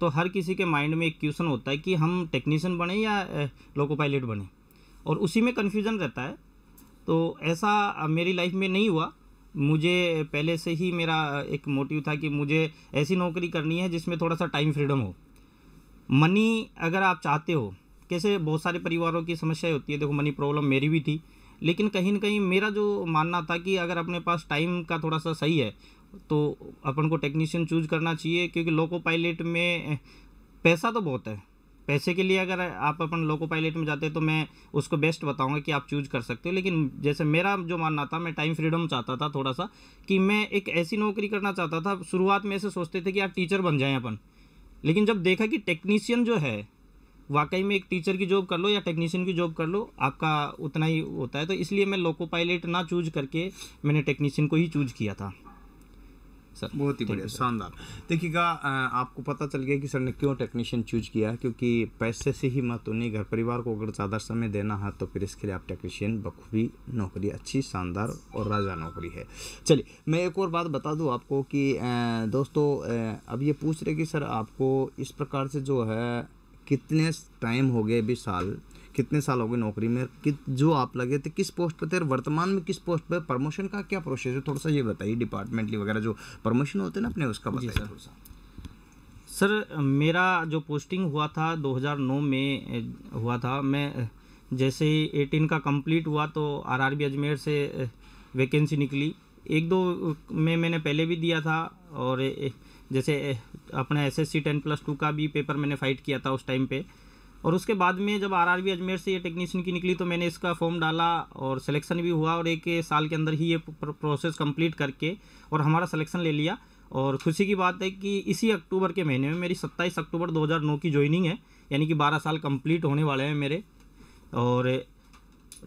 तो हर किसी के माइंड में एक क्वेश्चन होता है कि हम टेक्नीशियन बने या लोको पायलट बने और उसी में कन्फ्यूज़न रहता है तो ऐसा मेरी लाइफ में नहीं हुआ मुझे पहले से ही मेरा एक मोटिव था कि मुझे ऐसी नौकरी करनी है जिसमें थोड़ा सा टाइम फ्रीडम हो मनी अगर आप चाहते हो कैसे बहुत सारे परिवारों की समस्याएं होती है देखो मनी प्रॉब्लम मेरी भी थी लेकिन कहीं ना कहीं मेरा जो मानना था कि अगर अपने पास टाइम का थोड़ा सा सही है तो अपन को टेक्नीशियन चूज करना चाहिए क्योंकि लोको पायलट में पैसा तो बहुत है पैसे के लिए अगर आप अपन लोको पायलट में जाते तो मैं उसको बेस्ट बताऊंगा कि आप चूज कर सकते हो लेकिन जैसे मेरा जो मानना था मैं टाइम फ्रीडम चाहता था थोड़ा सा कि मैं एक ऐसी नौकरी करना चाहता था शुरुआत में ऐसे सोचते थे कि आप टीचर बन जाएं अपन लेकिन जब देखा कि टेक्नीशियन जो है वाकई में एक टीचर की जॉब कर लो या टेक्नीशियन की जॉब कर लो आपका उतना ही होता है तो इसलिए मैं लोको पायलट ना चूज करके मैंने टेक्नीशियन को ही चूज किया था सर बहुत ही बढ़िया शानदार देखिएगा आपको पता चल गया कि सर ने क्यों टेक्नीशियन चूज किया क्योंकि पैसे से ही मत नहीं घर परिवार को अगर ज़्यादा समय देना है तो फिर इसके लिए आप टेक्नीशियन बखूबी नौकरी अच्छी शानदार और राजा नौकरी है चलिए मैं एक और बात बता दूँ आपको कि दोस्तों अब ये पूछ रहे कि सर आपको इस प्रकार से जो है कितने टाइम हो गए अभी साल कितने साल हो गए नौकरी में कि जो आप लगे थे किस पोस्ट पर थे वर्तमान में किस पोस्ट पर प्रमोशन का क्या प्रोसेस है थोड़ा सा ये बताइए डिपार्टमेंटली वगैरह जो प्रमोशन होते हैं ना अपने उसका बताइए थोड़ा सा सर मेरा जो पोस्टिंग हुआ था 2009 में हुआ था मैं जैसे ही एटीन का कंप्लीट हुआ तो आरआरबी अजमेर से वैकेंसी निकली एक दो में मैंने पहले भी दिया था और जैसे अपना एसएससी टेन प्लस टू का भी पेपर मैंने फाइट किया था उस टाइम पे और उसके बाद में जब आरआरबी अजमेर से ये टेक्नीशियन की निकली तो मैंने इसका फॉर्म डाला और सिलेक्शन भी हुआ और एक साल के अंदर ही ये प्रोसेस कंप्लीट करके और हमारा सिलेक्शन ले लिया और खुशी की बात है कि इसी अक्टूबर के महीने में मेरी 27 अक्टूबर 2009 की ज्वाइनिंग है यानी कि 12 साल कंप्लीट होने वाले हैं मेरे और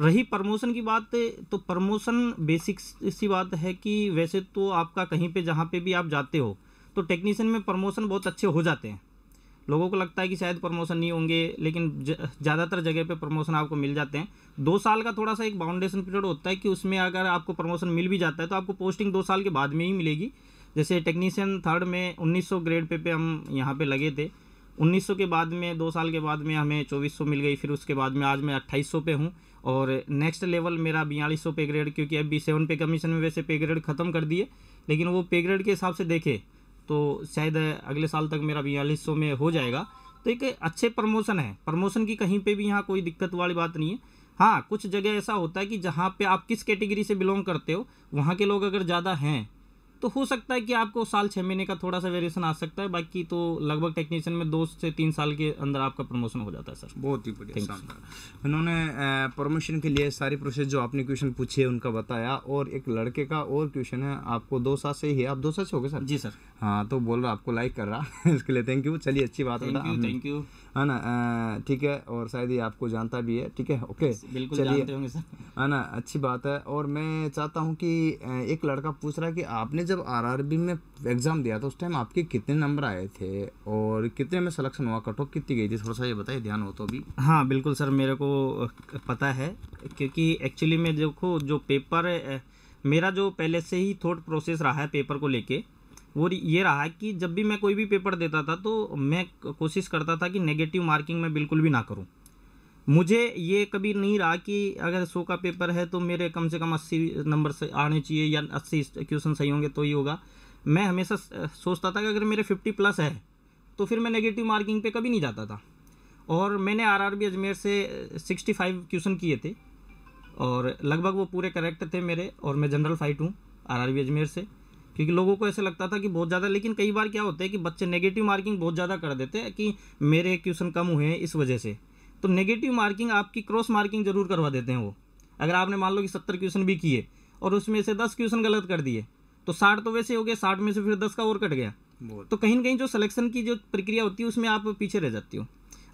रही प्रमोशन की बात तो प्रमोशन बेसिक सी बात है कि वैसे तो आपका कहीं पर जहाँ पर भी आप जाते हो तो टेक्नीशियन में प्रमोशन बहुत अच्छे हो जाते हैं लोगों को लगता है कि शायद प्रमोशन नहीं होंगे लेकिन ज़्यादातर जगह पे प्रमोशन आपको मिल जाते हैं दो साल का थोड़ा सा एक बाउंडेशन पीरियड होता है कि उसमें अगर आपको प्रमोशन मिल भी जाता है तो आपको पोस्टिंग दो साल के बाद में ही मिलेगी जैसे टेक्नीशियन थर्ड में 1900 ग्रेड पे पे हम यहाँ पे लगे थे 1900 के बाद में दो साल के बाद में हमें 2400 मिल गई फिर उसके बाद में आज मैं 2800 पे हूँ और नेक्स्ट लेवल मेरा बयालीस सौ पे ग्रेड क्योंकि अब बी सेवन पे कमीशन में वैसे पे ग्रेड ख़त्म कर दिए लेकिन वो पे ग्रेड के हिसाब से देखे तो शायद अगले साल तक मेरा बयालीस में हो जाएगा तो एक अच्छे प्रमोशन है प्रमोशन की कहीं पे भी यहाँ कोई दिक्कत वाली बात नहीं है हाँ कुछ जगह ऐसा होता है कि जहाँ पे आप किस कैटेगरी से बिलोंग करते हो वहाँ के लोग अगर ज़्यादा हैं तो हो सकता है कि आपको साल छः महीने का थोड़ा सा वेरिएशन आ सकता है बाकी तो लगभग टेक्नीशियन में दो से तीन साल के अंदर आपका प्रमोशन हो जाता है सर बहुत ही बढ़िया उन्होंने प्रमोशन के लिए सारी प्रोसेस जो आपने क्वेश्चन पूछे उनका बताया और एक लड़के का और क्वेश्चन है आपको दो साल से ही आप दो साल से हो गए सर जी सर हाँ तो बोल रहा आपको लाइक कर रहा इसके लिए थैंक यू चलिए अच्छी बात है थैंक यू है ना ठीक है और शायद ये आपको जानता भी है ठीक है ओके बिल्कुल चलिए है ना अच्छी बात है और मैं चाहता हूँ कि एक लड़का पूछ रहा है कि आपने जब आरआरबी में एग्ज़ाम दिया था उस टाइम आपके कितने नंबर आए थे और कितने में सलेक्शन हुआ कट ऑफ कितनी गई थी थोड़ा सा ये बताइए ध्यान हो तो अभी हाँ बिल्कुल सर मेरे को पता है क्योंकि एक्चुअली में देखो जो पेपर मेरा जो पहले से ही थॉट प्रोसेस रहा है पेपर को लेके वो ये रहा कि जब भी मैं कोई भी पेपर देता था तो मैं कोशिश करता था कि नेगेटिव मार्किंग मैं बिल्कुल भी ना करूँ मुझे ये कभी नहीं रहा कि अगर सौ का पेपर है तो मेरे कम से कम अस्सी नंबर से आने चाहिए या अस्सी क्वेश्चन सही होंगे तो ही होगा मैं हमेशा सोचता था कि अगर मेरे फिफ्टी प्लस है तो फिर मैं नेगेटिव मार्किंग पर कभी नहीं जाता था और मैंने आर अजमेर से सिक्सटी फाइव क्वेश्चन किए थे और लगभग वो पूरे करेक्ट थे मेरे और मैं जनरल फाइट हूँ आरआरबी अजमेर से क्योंकि लोगों को ऐसा लगता था कि बहुत ज़्यादा लेकिन कई बार क्या होता है कि बच्चे नेगेटिव मार्किंग बहुत ज़्यादा कर देते हैं कि मेरे क्वेश्चन कम हुए हैं इस वजह से तो नेगेटिव मार्किंग आपकी क्रॉस मार्किंग जरूर करवा देते हैं वो अगर आपने मान लो कि सत्तर क्वेश्चन भी किए और उसमें से दस क्वेश्चन गलत कर दिए तो साठ तो वैसे हो गया साठ में से फिर दस का और कट गया तो कहीं ना कहीं जो सिलेक्शन की जो प्रक्रिया होती है उसमें आप पीछे रह जाती हो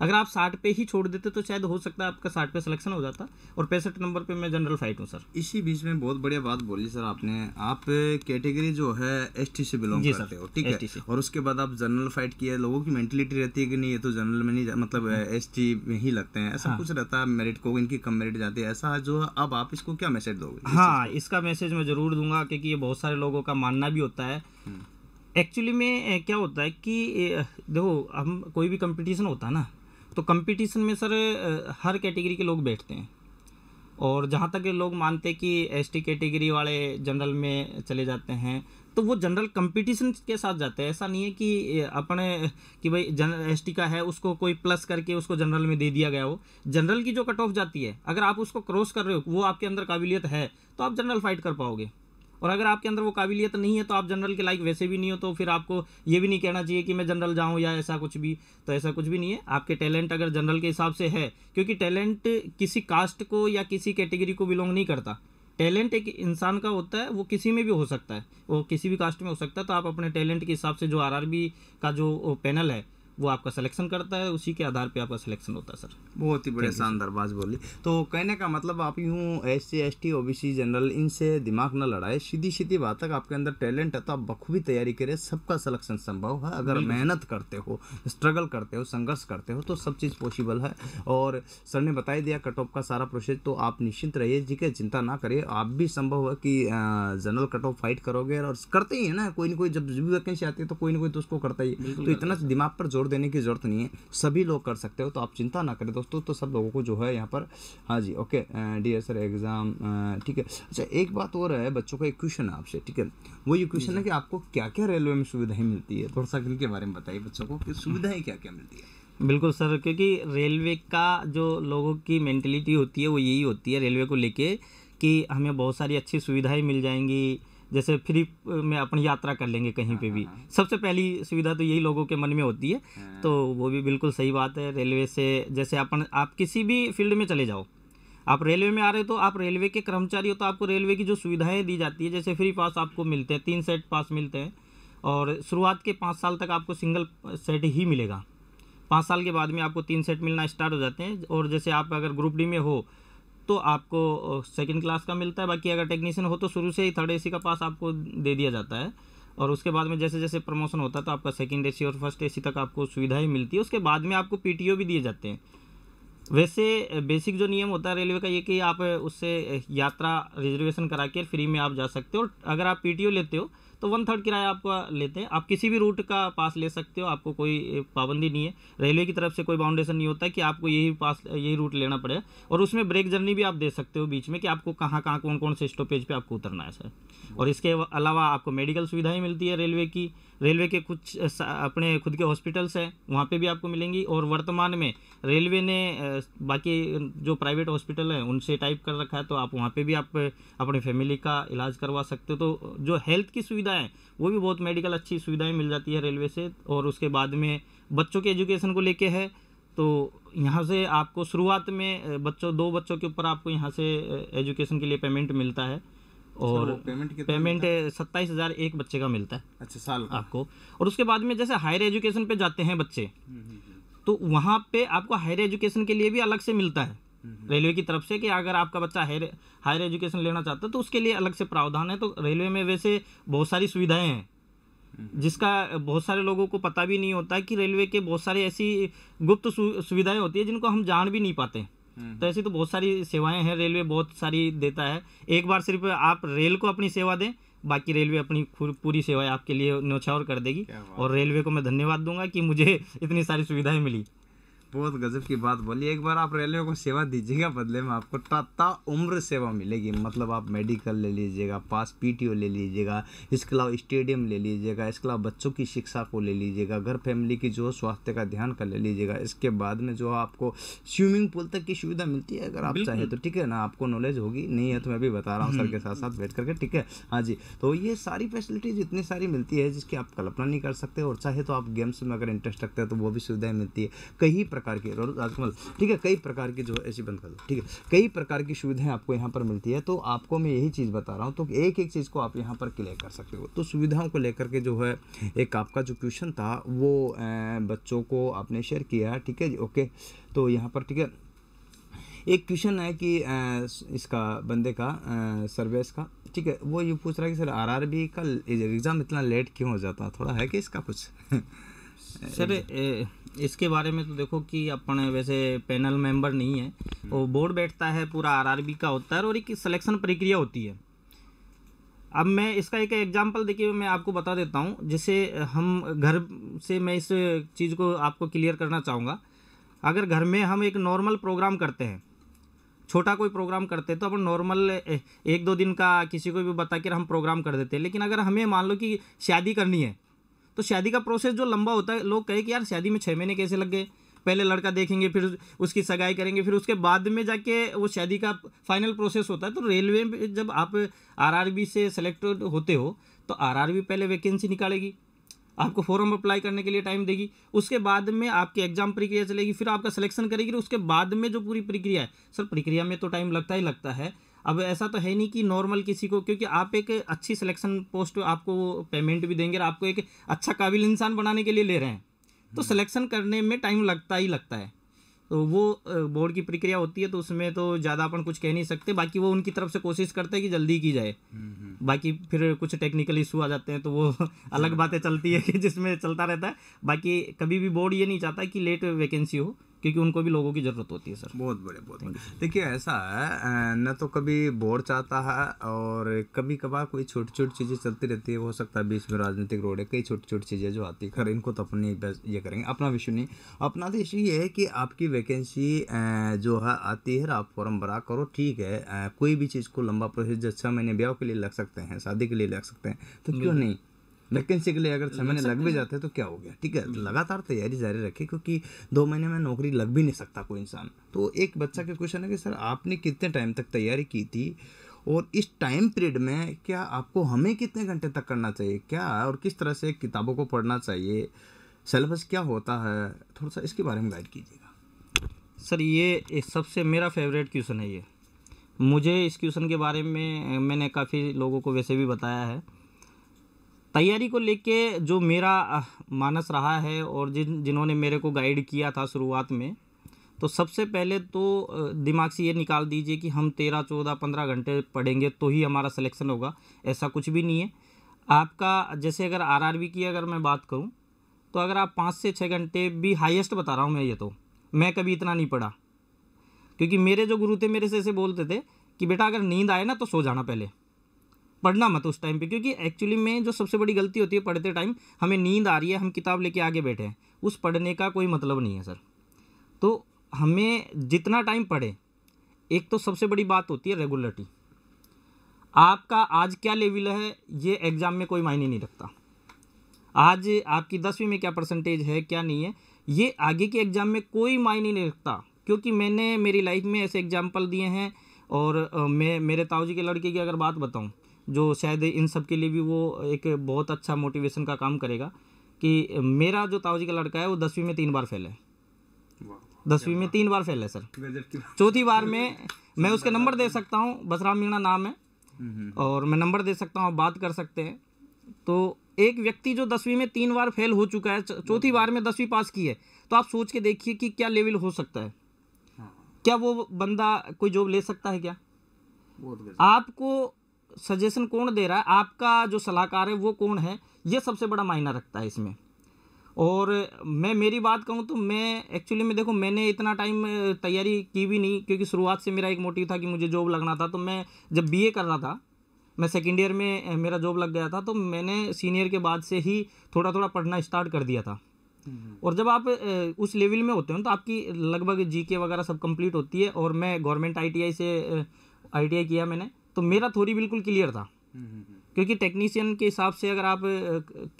अगर आप साठ पे ही छोड़ देते तो शायद हो सकता है आपका साठ पे सिलेक्शन हो जाता और पैंसठ नंबर पे मैं जनरल फाइट हूँ सर इसी बीच में बहुत बढ़िया बात बोली सर आपने आप कैटेगरी जो है एस टी से बिलोंग करते हो ठीक है और उसके बाद आप जनरल फाइट किया लोगों की मैंटिलिटी रहती है कि नहीं ये तो जनरल में नहीं मतलब एस हम्म। टी में ही लगते हैं ऐसा हाँ। कुछ रहता है मेरिट को इनकी कम मेरिट जाती है ऐसा जो अब आप इसको क्या मैसेज दोगे हाँ इसका मैसेज मैं ज़रूर दूंगा क्योंकि ये बहुत सारे लोगों का मानना भी होता है एक्चुअली हम्म। में क्या होता है कि देखो हम कोई भी कंपटीशन होता है ना तो कंपटीशन में सर हर कैटेगरी के लोग बैठते हैं और जहाँ तक लोग मानते कि एस टी कैटेगरी वाले जनरल में चले जाते हैं तो वो जनरल कंपटीशन के साथ जाते हैं ऐसा नहीं है कि अपने कि भाई जन एस का है उसको कोई प्लस करके उसको जनरल में दे दिया गया हो जनरल की जो कट ऑफ जाती है अगर आप उसको क्रॉस कर रहे हो वो आपके अंदर काबिलियत है तो आप जनरल फाइट कर पाओगे और अगर आपके अंदर वो काबिलियत नहीं है तो आप जनरल के लाइक वैसे भी नहीं हो तो फिर आपको ये भी नहीं कहना चाहिए कि मैं जनरल जाऊँ या ऐसा कुछ भी तो ऐसा कुछ भी नहीं है आपके टैलेंट अगर जनरल के हिसाब से है क्योंकि टैलेंट किसी कास्ट को या किसी कैटेगरी को बिलोंग नहीं करता टैलेंट एक इंसान का होता है वो किसी में भी हो सकता है वो किसी भी कास्ट में हो सकता है तो आप अपने टैलेंट के हिसाब से जो आरआरबी का जो पैनल है वो आपका सिलेक्शन करता है उसी के आधार पे आपका सिलेक्शन होता है सर बहुत ही बड़े शानदार बात बोली तो कहने का मतलब आप यूँ S C S T O B C general इनसे दिमाग न लड़ाए सीधी सीधी बात है आपके अंदर टैलेंट है तो आप बखूबी तैयारी करें सबका सिलेक्शन संभव है अगर मेहनत करते हो स्ट्रगल करते हो संघर्ष करते हो तो सब चीज़ पॉसिबल है और सर ने बताई दिया कट ऑफ का सारा प्रोसेस तो आप निश्चिंत रहिए जी के चिंता ना करिए आप भी संभव है कि जनरल कट ऑफ फाइट करोगे और करते ही है ना कोई ना कोई जब भी वैकेंसी आती है तो कोई ना कोई तो उसको करता ही तो इतना दिमाग पर जोर देने की ज़रूरत नहीं है सभी लोग कर सकते हो तो आप चिंता ना करें दोस्तों तो सब लोगों को जो है यहाँ पर हाँ जी ओके डी सर एग्ज़ाम ठीक है अच्छा एक बात और है बच्चों का एक क्वेश्चन है आपसे ठीक है वो ये क्वेश्चन है कि आपको क्या क्या रेलवे में सुविधाएँ मिलती है थोड़ा सा इनके बारे में बताइए बच्चों को कि सुविधाएँ क्या क्या मिलती है बिल्कुल सर क्योंकि रेलवे का जो लोगों की मैंटेलिटी होती है वो यही होती है रेलवे को लेके कि हमें बहुत सारी अच्छी सुविधाएं मिल जाएंगी जैसे फ्री में अपनी यात्रा कर लेंगे कहीं पे भी हाँ, हाँ। सबसे पहली सुविधा तो यही लोगों के मन में होती है हाँ। तो वो भी बिल्कुल सही बात है रेलवे से जैसे अपन आप किसी भी फील्ड में चले जाओ आप रेलवे में आ रहे हो तो आप रेलवे के कर्मचारी हो तो आपको रेलवे की जो सुविधाएं दी जाती है जैसे फ्री पास आपको मिलते हैं तीन सेट पास मिलते हैं और शुरुआत के पाँच साल तक आपको सिंगल सेट ही मिलेगा पाँच साल के बाद में आपको तीन सेट मिलना स्टार्ट हो जाते हैं और जैसे आप अगर ग्रुप डी में हो तो आपको सेकेंड क्लास का मिलता है बाकी अगर टेक्नीशियन हो तो शुरू से ही थर्ड ए का पास आपको दे दिया जाता है और उसके बाद में जैसे जैसे प्रमोशन होता है तो आपका सेकेंड ए और फर्स्ट ए तक आपको सुविधा ही मिलती है उसके बाद में आपको पी भी दिए जाते हैं वैसे बेसिक जो नियम होता है रेलवे का ये कि आप उससे यात्रा रिजर्वेशन करा के फ्री में आप जा सकते हो और अगर आप पीटीओ लेते हो तो वन थर्ड किराया आपका लेते हैं आप किसी भी रूट का पास ले सकते हो आपको कोई पाबंदी नहीं है रेलवे की तरफ से कोई बाउंडेशन नहीं होता कि आपको यही पास यही रूट लेना पड़े और उसमें ब्रेक जर्नी भी आप दे सकते हो बीच में कि आपको कहाँ कहाँ कौन कौन से स्टॉपेज पर आपको उतरना है सर और इसके अलावा आपको मेडिकल सुविधाएँ मिलती है रेलवे की रेलवे के कुछ अपने खुद के हॉस्पिटल्स हैं वहाँ पे भी आपको मिलेंगी और वर्तमान में रेलवे ने बाकी जो प्राइवेट हॉस्पिटल हैं उनसे टाइप कर रखा है तो आप वहाँ पे भी आप अपने फैमिली का इलाज करवा सकते हो तो जो हेल्थ की सुविधाएँ वो भी बहुत मेडिकल अच्छी सुविधाएँ मिल जाती है रेलवे से और उसके बाद में बच्चों के एजुकेशन को लेके है तो यहाँ से आपको शुरुआत में बच्चों दो बच्चों के ऊपर आपको यहाँ से एजुकेशन के लिए पेमेंट मिलता है और पेमेंट पेमेंट सत्ताईस हज़ार एक बच्चे का मिलता है अच्छा साल आपको और उसके बाद में जैसे हायर एजुकेशन पे जाते हैं बच्चे हम्म, हम्म, हम्म। तो वहाँ पे आपको हायर एजुकेशन के लिए भी अलग से मिलता है रेलवे की तरफ से कि अगर आपका बच्चा हायर हायर एजुकेशन लेना चाहता है तो उसके लिए अलग से प्रावधान है तो रेलवे में वैसे बहुत सारी सुविधाएं हैं जिसका बहुत सारे लोगों को पता भी नहीं होता कि रेलवे के बहुत सारे ऐसी गुप्त सुविधाएं होती है जिनको हम जान भी नहीं पाते तो ऐसी तो बहुत सारी सेवाएं हैं रेलवे बहुत सारी देता है एक बार सिर्फ आप रेल को अपनी सेवा दें बाकी रेलवे अपनी पूरी सेवाएं आपके लिए न्यौछावर कर देगी और रेलवे को मैं धन्यवाद दूंगा कि मुझे इतनी सारी सुविधाएं मिली बहुत गजब की बात बोली एक बार आप रेलवे को सेवा दीजिएगा बदले में आपको टाटा उम्र सेवा मिलेगी मतलब आप मेडिकल ले लीजिएगा पास पीटीओ ले लीजिएगा इसके अलावा स्टेडियम ले लीजिएगा इसके अलावा बच्चों की शिक्षा को ले लीजिएगा घर फैमिली की जो स्वास्थ्य का ध्यान कर ले लीजिएगा इसके बाद में जो आपको स्विमिंग पूल तक की सुविधा मिलती है अगर आप चाहें तो ठीक है ना आपको नॉलेज होगी नहीं है तो मैं भी बता रहा हूँ सर के साथ साथ बैठ करके ठीक है हाँ जी तो ये सारी फैसिलिटीज इतनी सारी मिलती है जिसकी आप कल्पना नहीं कर सकते और चाहे तो आप गेम्स में अगर इंटरेस्ट रखते हैं तो वो भी सुविधाएं मिलती है कहीं प्रकार के राजकमल ठीक है कई प्रकार की जो है ऐसी बंद कर दो ठीक है कई प्रकार की सुविधाएं आपको यहाँ पर मिलती है तो आपको मैं यही चीज़ बता रहा हूँ तो एक एक चीज़ को आप यहाँ पर क्लियर कर सकते हो तो सुविधाओं को लेकर के जो है एक आपका जो क्वेश्चन था वो बच्चों को आपने शेयर किया ठीक है ओके तो यहाँ पर ठीक है एक क्वेश्चन है कि इसका बंदे का सर्वेस का ठीक है वो ये पूछ रहा है कि सर आरआरबी का एग्ज़ाम इतना लेट क्यों हो जाता है थोड़ा है कि इसका कुछ सर इसके बारे में तो देखो कि अपने वैसे पैनल मेंबर नहीं है वो बोर्ड बैठता है पूरा आरआरबी का होता है और एक सिलेक्शन प्रक्रिया होती है अब मैं इसका एक एग्जांपल देखिए मैं आपको बता देता हूँ जिसे हम घर से मैं इस चीज़ को आपको क्लियर करना चाहूँगा अगर घर में हम एक नॉर्मल प्रोग्राम करते हैं छोटा कोई प्रोग्राम करते हैं तो अपन नॉर्मल एक दो दिन का किसी को भी बता कर हम प्रोग्राम कर देते हैं लेकिन अगर हमें मान लो कि शादी करनी है तो शादी का प्रोसेस जो लंबा होता है लोग कहे कि यार शादी में छः महीने कैसे लग गए पहले लड़का देखेंगे फिर उसकी सगाई करेंगे फिर उसके बाद में जाके वो शादी का फाइनल प्रोसेस होता है तो रेलवे में जब आप आरआरबी से सेलेक्ट होते हो तो आरआरबी पहले वैकेंसी निकालेगी आपको फॉर्म अप्लाई करने के लिए टाइम देगी उसके बाद में आपकी एग्जाम प्रक्रिया चलेगी फिर आपका सिलेक्शन करेगी उसके बाद में जो पूरी प्रक्रिया है सर प्रक्रिया में तो टाइम लगता ही लगता है अब ऐसा तो है नहीं कि नॉर्मल किसी को क्योंकि आप एक अच्छी सिलेक्शन पोस्ट आपको पेमेंट भी देंगे और आपको एक अच्छा काबिल इंसान बनाने के लिए ले रहे हैं तो सिलेक्शन हम्म। करने में टाइम लगता ही लगता है तो वो बोर्ड की प्रक्रिया होती है तो उसमें तो ज़्यादा अपन कुछ कह नहीं सकते बाकी वो उनकी तरफ से कोशिश करते हैं कि जल्दी की जाए बाकी फिर कुछ टेक्निकल इशू आ जाते हैं तो वो अलग हाँ। बातें चलती है कि जिसमें चलता रहता है बाकी कभी भी बोर्ड ये नहीं चाहता कि लेट वैकेंसी हो क्योंकि उनको भी लोगों की ज़रूरत होती है सर बहुत बढ़िया बहुत देखिए ऐसा है न तो कभी बोर चाहता है और कभी कभार कोई छोटी छोटी चीज़ें चलती रहती है हो सकता है बीच में राजनीतिक रोड है कई छोटी छोटी चीज़ें जो आती है खैर इनको तो अपनी ये करेंगे अपना विषय नहीं अपना तो इशू ये है कि आपकी वैकेंसी जो है आती है आप फॉर्म भरा करो ठीक है कोई भी चीज़ को लंबा प्रोसेस छः महीने ब्याह के लिए लग सकते हैं शादी के लिए लग सकते हैं तो क्यों नहीं वैकेंसी के लिए अगर छः महीने लग भी जाते हैं तो क्या हो गया ठीक है हम्म। लगातार तैयारी जारी रखी क्योंकि दो महीने में नौकरी लग भी नहीं सकता कोई इंसान तो एक बच्चा का क्वेश्चन है कि सर आपने कितने टाइम तक तैयारी की थी और इस टाइम पीरियड में क्या आपको हमें कितने घंटे तक करना चाहिए क्या और किस तरह से किताबों को पढ़ना चाहिए सिलेबस क्या होता है थोड़ा सा इसके बारे में गाइड कीजिएगा सर ये सबसे मेरा फेवरेट क्वेश्चन है ये मुझे इस क्वेश्चन के बारे में मैंने काफ़ी लोगों को वैसे भी बताया है तैयारी को लेके जो मेरा मानस रहा है और जिन जिन्होंने मेरे को गाइड किया था शुरुआत में तो सबसे पहले तो दिमाग से ये निकाल दीजिए कि हम तेरह चौदह पंद्रह घंटे पढ़ेंगे तो ही हमारा सिलेक्शन होगा ऐसा कुछ भी नहीं है आपका जैसे अगर आरआरबी की अगर मैं बात करूँ तो अगर आप पाँच से छः घंटे भी हाईएस्ट बता रहा हूँ मैं ये तो मैं कभी इतना नहीं पढ़ा क्योंकि मेरे जो गुरु थे मेरे से ऐसे बोलते थे कि बेटा अगर नींद आए ना तो सो जाना पहले पढ़ना मत उस टाइम पे क्योंकि एक्चुअली में जो सबसे बड़ी गलती होती है पढ़ते टाइम हमें नींद आ रही है हम किताब लेके आगे बैठे हैं उस पढ़ने का कोई मतलब नहीं है सर तो हमें जितना टाइम पढ़े एक तो सबसे बड़ी बात होती है रेगुलरिटी आपका आज क्या लेवल है ये एग्ज़ाम में कोई मायने नहीं रखता आज आपकी दसवीं में क्या परसेंटेज है क्या नहीं है ये आगे के एग्ज़ाम में कोई मायने नहीं रखता क्योंकि मैंने मेरी लाइफ में ऐसे एग्ज़ाम्पल दिए हैं और मैं मेरे ताऊजी के लड़के की अगर बात बताऊं जो शायद इन सब के लिए भी वो एक बहुत अच्छा मोटिवेशन का काम करेगा कि मेरा जो ताऊजी का लड़का है वो दसवीं में तीन बार फेल है दसवीं में तीन बार फेल है सर चौथी बार में मैं उसके नंबर दे सकता हूँ बसराम मीणा नाम है और मैं नंबर दे सकता हूँ बात कर सकते हैं तो एक व्यक्ति जो दसवीं में तीन बार फेल हो चुका है चौथी बार में दसवीं पास की है तो आप सोच के देखिए कि क्या लेवल हो हाँ। सकता है क्या वो बंदा कोई जॉब ले सकता है क्या आपको सजेशन कौन दे रहा है आपका जो सलाहकार है वो कौन है ये सबसे बड़ा मायना रखता है इसमें और मैं मेरी बात कहूँ तो मैं एक्चुअली में देखो मैंने इतना टाइम तैयारी की भी नहीं क्योंकि शुरुआत से मेरा एक मोटिव था कि मुझे जॉब लगना था तो मैं जब बी कर रहा था मैं सेकेंड ईयर में मेरा जॉब लग गया था तो मैंने सीनियर के बाद से ही थोड़ा थोड़ा पढ़ना स्टार्ट कर दिया था हम्म। और जब आप उस लेवल में होते हो तो आपकी लगभग जीके वगैरह सब कंप्लीट होती है और मैं गवर्नमेंट आईटीआई से आईटीआई किया मैंने तो मेरा थोड़ी बिल्कुल क्लियर था हम्म, हम्म, हम्म। क्योंकि टेक्नीशियन के हिसाब से अगर आप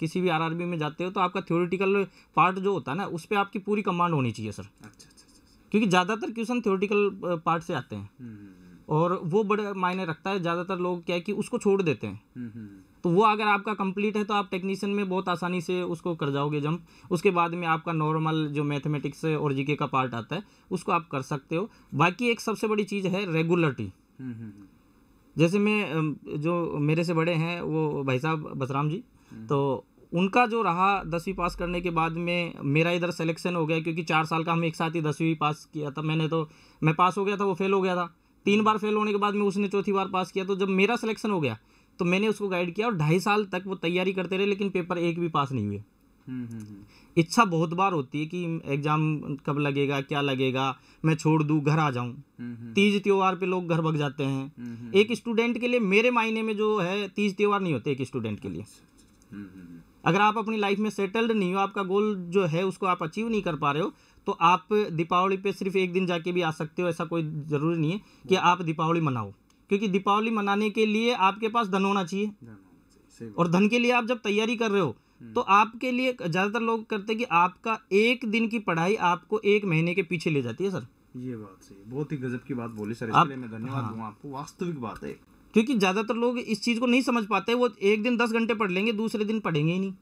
किसी भी आरआरबी में जाते हो तो आपका थ्योरिटिकल पार्ट जो होता है ना उस पर आपकी पूरी कमांड होनी चाहिए सर अच्छा, अच्छा, अच्छा, अच्छा क्योंकि ज़्यादातर क्वेश्चन थ्योरिटिकल पार्ट से आते हैं और वो बड़े मायने रखता है ज़्यादातर लोग क्या है कि उसको छोड़ देते हैं तो वो अगर आपका कंप्लीट है तो आप टेक्नीशियन में बहुत आसानी से उसको कर जाओगे जम उसके बाद में आपका नॉर्मल जो मैथमेटिक्स और जीके का पार्ट आता है उसको आप कर सकते हो बाकी एक सबसे बड़ी चीज़ है रेगुलरटी जैसे मैं जो मेरे से बड़े हैं वो भाई साहब बसराम जी हम्म। तो उनका जो रहा दसवीं पास करने के बाद में मेरा इधर सिलेक्शन हो गया क्योंकि चार साल का हम एक साथ ही दसवीं पास किया था मैंने तो मैं पास हो गया था वो फेल हो गया था तीन बार फेल होने के बाद में उसने चौथी बार पास किया तो जब मेरा सिलेक्शन हो गया तो मैंने उसको गाइड किया और ढाई साल तक वो तैयारी करते रहे लेकिन पेपर एक भी पास नहीं हुए हम्म, हम्म, हम्म। इच्छा बहुत बार होती है कि एग्ज़ाम कब लगेगा क्या लगेगा मैं छोड़ दू घर आ जाऊँ तीज त्योहार पे लोग घर भग जाते हैं एक स्टूडेंट के लिए मेरे मायने में जो है तीज त्योहार नहीं होते एक स्टूडेंट के लिए अगर आप अपनी लाइफ में सेटल्ड नहीं हो आपका गोल जो है उसको आप अचीव नहीं कर पा रहे हो तो आप दीपावली पे सिर्फ एक दिन जाके भी आ सकते हो ऐसा कोई ज़रूरी नहीं है कि आप दीपावली मनाओ क्योंकि दीपावली मनाने के लिए आपके पास धन होना चाहिए और धन के लिए आप जब तैयारी कर रहे हो हम्म। तो आपके लिए ज़्यादातर लोग करते हैं कि आपका एक दिन की पढ़ाई आपको एक महीने के पीछे ले जाती है सर ये बात सही बहुत ही गजब की बात बोली सर आप, मैं धन्यवाद हाँ। आपको वास्तविक बात है क्योंकि ज़्यादातर लोग इस चीज़ को नहीं समझ पाते वो एक दिन दस घंटे पढ़ लेंगे दूसरे दिन पढ़ेंगे ही नहीं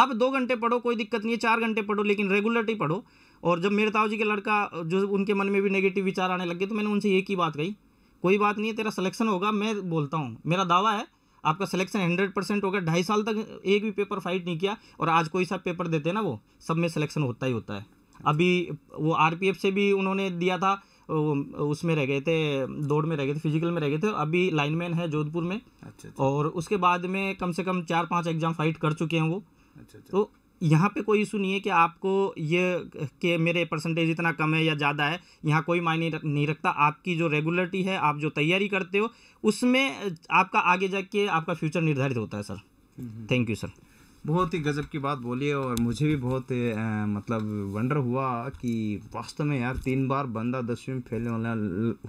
आप दो घंटे पढ़ो कोई दिक्कत नहीं है चार घंटे पढ़ो लेकिन रेगुलरली पढ़ो और जब मेरे ताऊ जी के लड़का जो उनके मन में भी नेगेटिव विचार आने गए तो मैंने उनसे एक ही बात कही कोई बात नहीं है तेरा सिलेक्शन होगा मैं बोलता हूँ मेरा दावा है आपका सिलेक्शन हंड्रेड परसेंट होगा ढाई साल तक एक भी पेपर फाइट नहीं किया और आज कोई सा पेपर देते ना वो सब में सिलेक्शन होता ही होता है अभी वो आर से भी उन्होंने दिया था उसमें रह गए थे दौड़ में रह गए थे फिजिकल में रह गए थे अभी लाइनमैन है जोधपुर में अच्छा, अच्छा। और उसके बाद में कम से कम चार पांच एग्जाम फाइट कर चुके हैं वो अच्छा, अच्छा। तो यहाँ पे कोई इशू नहीं है कि आपको ये कि मेरे परसेंटेज इतना कम है या ज़्यादा है यहाँ कोई मायने रख, नहीं रखता आपकी जो रेगुलरिटी है आप जो तैयारी करते हो उसमें आपका आगे जाके आपका फ्यूचर निर्धारित होता है सर थैंक यू सर बहुत ही गजब की बात बोली है और मुझे भी बहुत आ, मतलब वंडर हुआ कि वास्तव में यार तीन बार बंदा दसवीं में फेल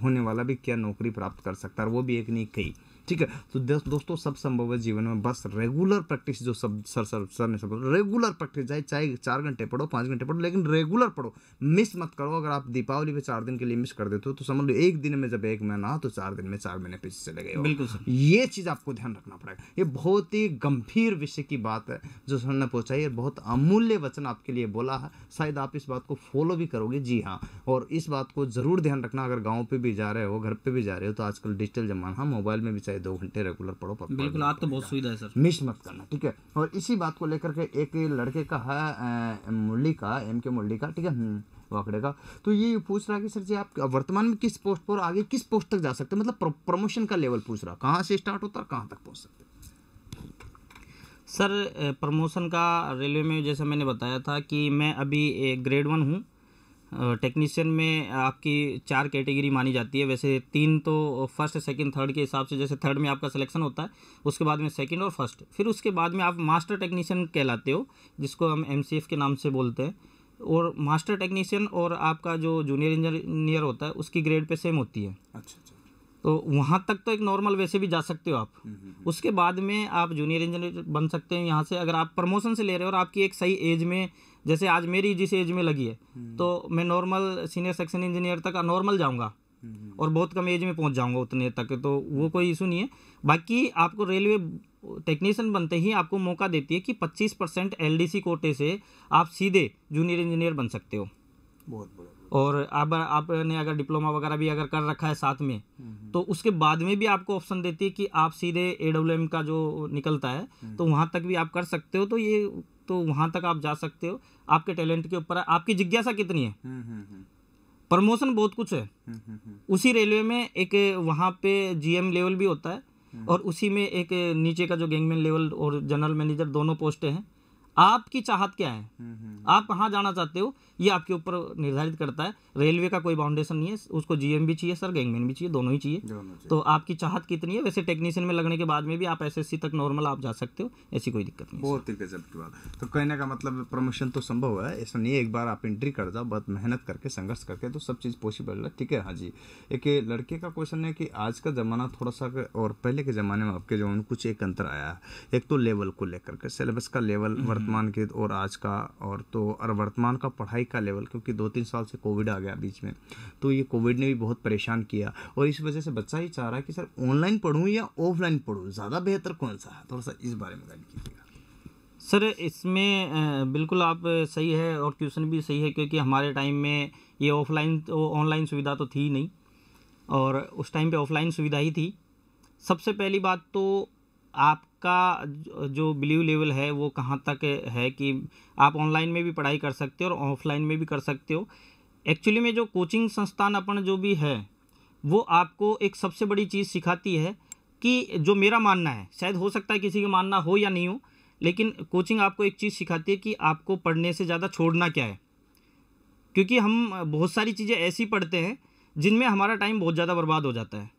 होने वाला भी क्या नौकरी प्राप्त कर सकता है वो भी एक नहीं कई ठीक है तो दोस्तों सब संभव है जीवन में बस रेगुलर प्रैक्टिस जो सब सर सर सर ने सब रेगुलर प्रैक्टिस चाहे चाहे चार घंटे पढ़ो पाँच घंटे पढ़ो लेकिन रेगुलर पढ़ो मिस मत करो अगर आप दीपावली पे चार दिन के लिए मिस कर देते हो तो समझ लो एक दिन में जब एक महीना तो चार दिन में चार महीने पीछे चले गए बिल्कुल सर ये चीज़ आपको ध्यान रखना पड़ेगा ये बहुत ही गंभीर विषय की बात है जो सर ने पहुँचाई है बहुत अमूल्य वचन आपके लिए बोला है शायद आप इस बात को फॉलो भी करोगे जी हाँ और इस बात को ज़रूर ध्यान रखना अगर गाँव पर भी जा रहे हो घर पर भी जा रहे हो तो आजकल डिजिटल जमाना मोबाइल में भी चाहिए घंटे दो घंटे रेगुलर पढ़ो पर बिल्कुल आज तो बहुत सुविधा है सर मिस मत करना ठीक है और इसी बात को लेकर के एक लड़के का है मुरली का एम के मुरली का ठीक है हम्म, वाकड़े का तो ये पूछ रहा है कि सर जी आप वर्तमान में किस पोस्ट पर आगे किस पोस्ट तक जा सकते हैं मतलब प्रमोशन का लेवल पूछ रहा कहाँ से स्टार्ट होता है कहाँ तक पहुँच सकते सर प्रमोशन का रेलवे में जैसा मैंने बताया था कि मैं अभी ग्रेड वन हूँ टेक्नीशियन में आपकी चार कैटेगरी मानी जाती है वैसे तीन तो फर्स्ट सेकंड थर्ड के हिसाब से जैसे थर्ड में आपका सिलेक्शन होता है उसके बाद में सेकंड और फर्स्ट फिर उसके बाद में आप मास्टर टेक्नीशियन कहलाते हो जिसको हम एम के नाम से बोलते हैं और मास्टर टेक्नीशियन और आपका जो जूनियर इंजीनियर होता है उसकी ग्रेड पर सेम होती है अच्छा अच्छा तो वहाँ तक तो एक नॉर्मल वैसे भी जा सकते हो आप हम्म, हम्म, हम्म। उसके बाद में आप जूनियर इंजीनियर बन सकते हैं यहाँ से अगर आप प्रमोशन से ले रहे हो और आपकी एक सही एज में जैसे आज मेरी जिस एज में लगी है हम्म। तो मैं नॉर्मल सीनियर सेक्शन इंजीनियर तक नॉर्मल जाऊँगा हम्म, हम्म, और बहुत कम एज में पहुंच जाऊंगा उतने तक तो वो कोई इशू नहीं है बाकी आपको रेलवे टेक्नीशियन बनते ही आपको मौका देती है कि 25 परसेंट एल कोटे से आप सीधे जूनियर इंजीनियर बन सकते हो बहुत और अब आपने अगर डिप्लोमा वगैरह भी अगर कर रखा है साथ में तो उसके बाद में भी आपको ऑप्शन देती है कि आप सीधे ए का जो निकलता है तो वहाँ तक भी आप कर सकते हो तो ये तो वहां तक आप जा सकते हो आपके टैलेंट के ऊपर आपकी जिज्ञासा कितनी है हम्म, हम्म, हम्म। प्रमोशन बहुत कुछ है उसी रेलवे में एक वहां पे जीएम लेवल भी होता है और उसी में एक नीचे का जो गैंगमैन लेवल और जनरल मैनेजर दोनों पोस्टें हैं आपकी चाहत क्या है आप कहाँ जाना चाहते हो ये आपके ऊपर निर्धारित करता है रेलवे का कोई बाउंडेशन नहीं है उसको जीएम भी चाहिए सर गैंगमैन भी चाहिए दोनों ही चाहिए तो आपकी चाहत कितनी है वैसे टेक्नीशियन में लगने के बाद में भी आप एस तक नॉर्मल आप जा सकते हो ऐसी कोई दिक्कत नहीं बहुत ही गजब की बात तो कहने का मतलब प्रमोशन तो संभव है ऐसा नहीं है एक बार आप एंट्री कर जाओ बहुत मेहनत करके संघर्ष करके तो सब चीज़ पॉसिबल है ठीक है हाँ जी एक लड़के का क्वेश्चन है कि आज का ज़माना थोड़ा सा और पहले के ज़माने में आपके जो कुछ एक अंतर आया है एक तो लेवल को लेकर के सिलेबस का लेवल हम्म, हम्म। वर्तमान के और आज का और तो और वर्तमान का पढ़ाई का लेवल क्योंकि दो तीन साल से कोविड आ गया बीच में तो ये कोविड ने भी बहुत परेशान किया और इस वजह से बच्चा ही चाह रहा है कि सर ऑनलाइन पढ़ूँ या ऑफलाइन पढ़ूँ ज़्यादा बेहतर कौन सा है थोड़ा सा इस बारे में गाइड कीजिएगा सर इसमें बिल्कुल आप सही है और ट्यूशन भी सही है क्योंकि हमारे टाइम में ये ऑफलाइन तो ऑनलाइन सुविधा तो थी नहीं और उस टाइम पे ऑफलाइन सुविधा ही थी सबसे पहली बात तो आपका जो बिलीव लेवल है वो कहाँ तक है कि आप ऑनलाइन में भी पढ़ाई कर सकते हो और ऑफलाइन में भी कर सकते हो एक्चुअली में जो कोचिंग संस्थान अपन जो भी है वो आपको एक सबसे बड़ी चीज़ सिखाती है कि जो मेरा मानना है शायद हो सकता है किसी का मानना हो या नहीं हो लेकिन कोचिंग आपको एक चीज़ सिखाती है कि आपको पढ़ने से ज़्यादा छोड़ना क्या है क्योंकि हम बहुत सारी चीज़ें ऐसी पढ़ते हैं जिनमें हमारा टाइम बहुत ज़्यादा बर्बाद हो जाता है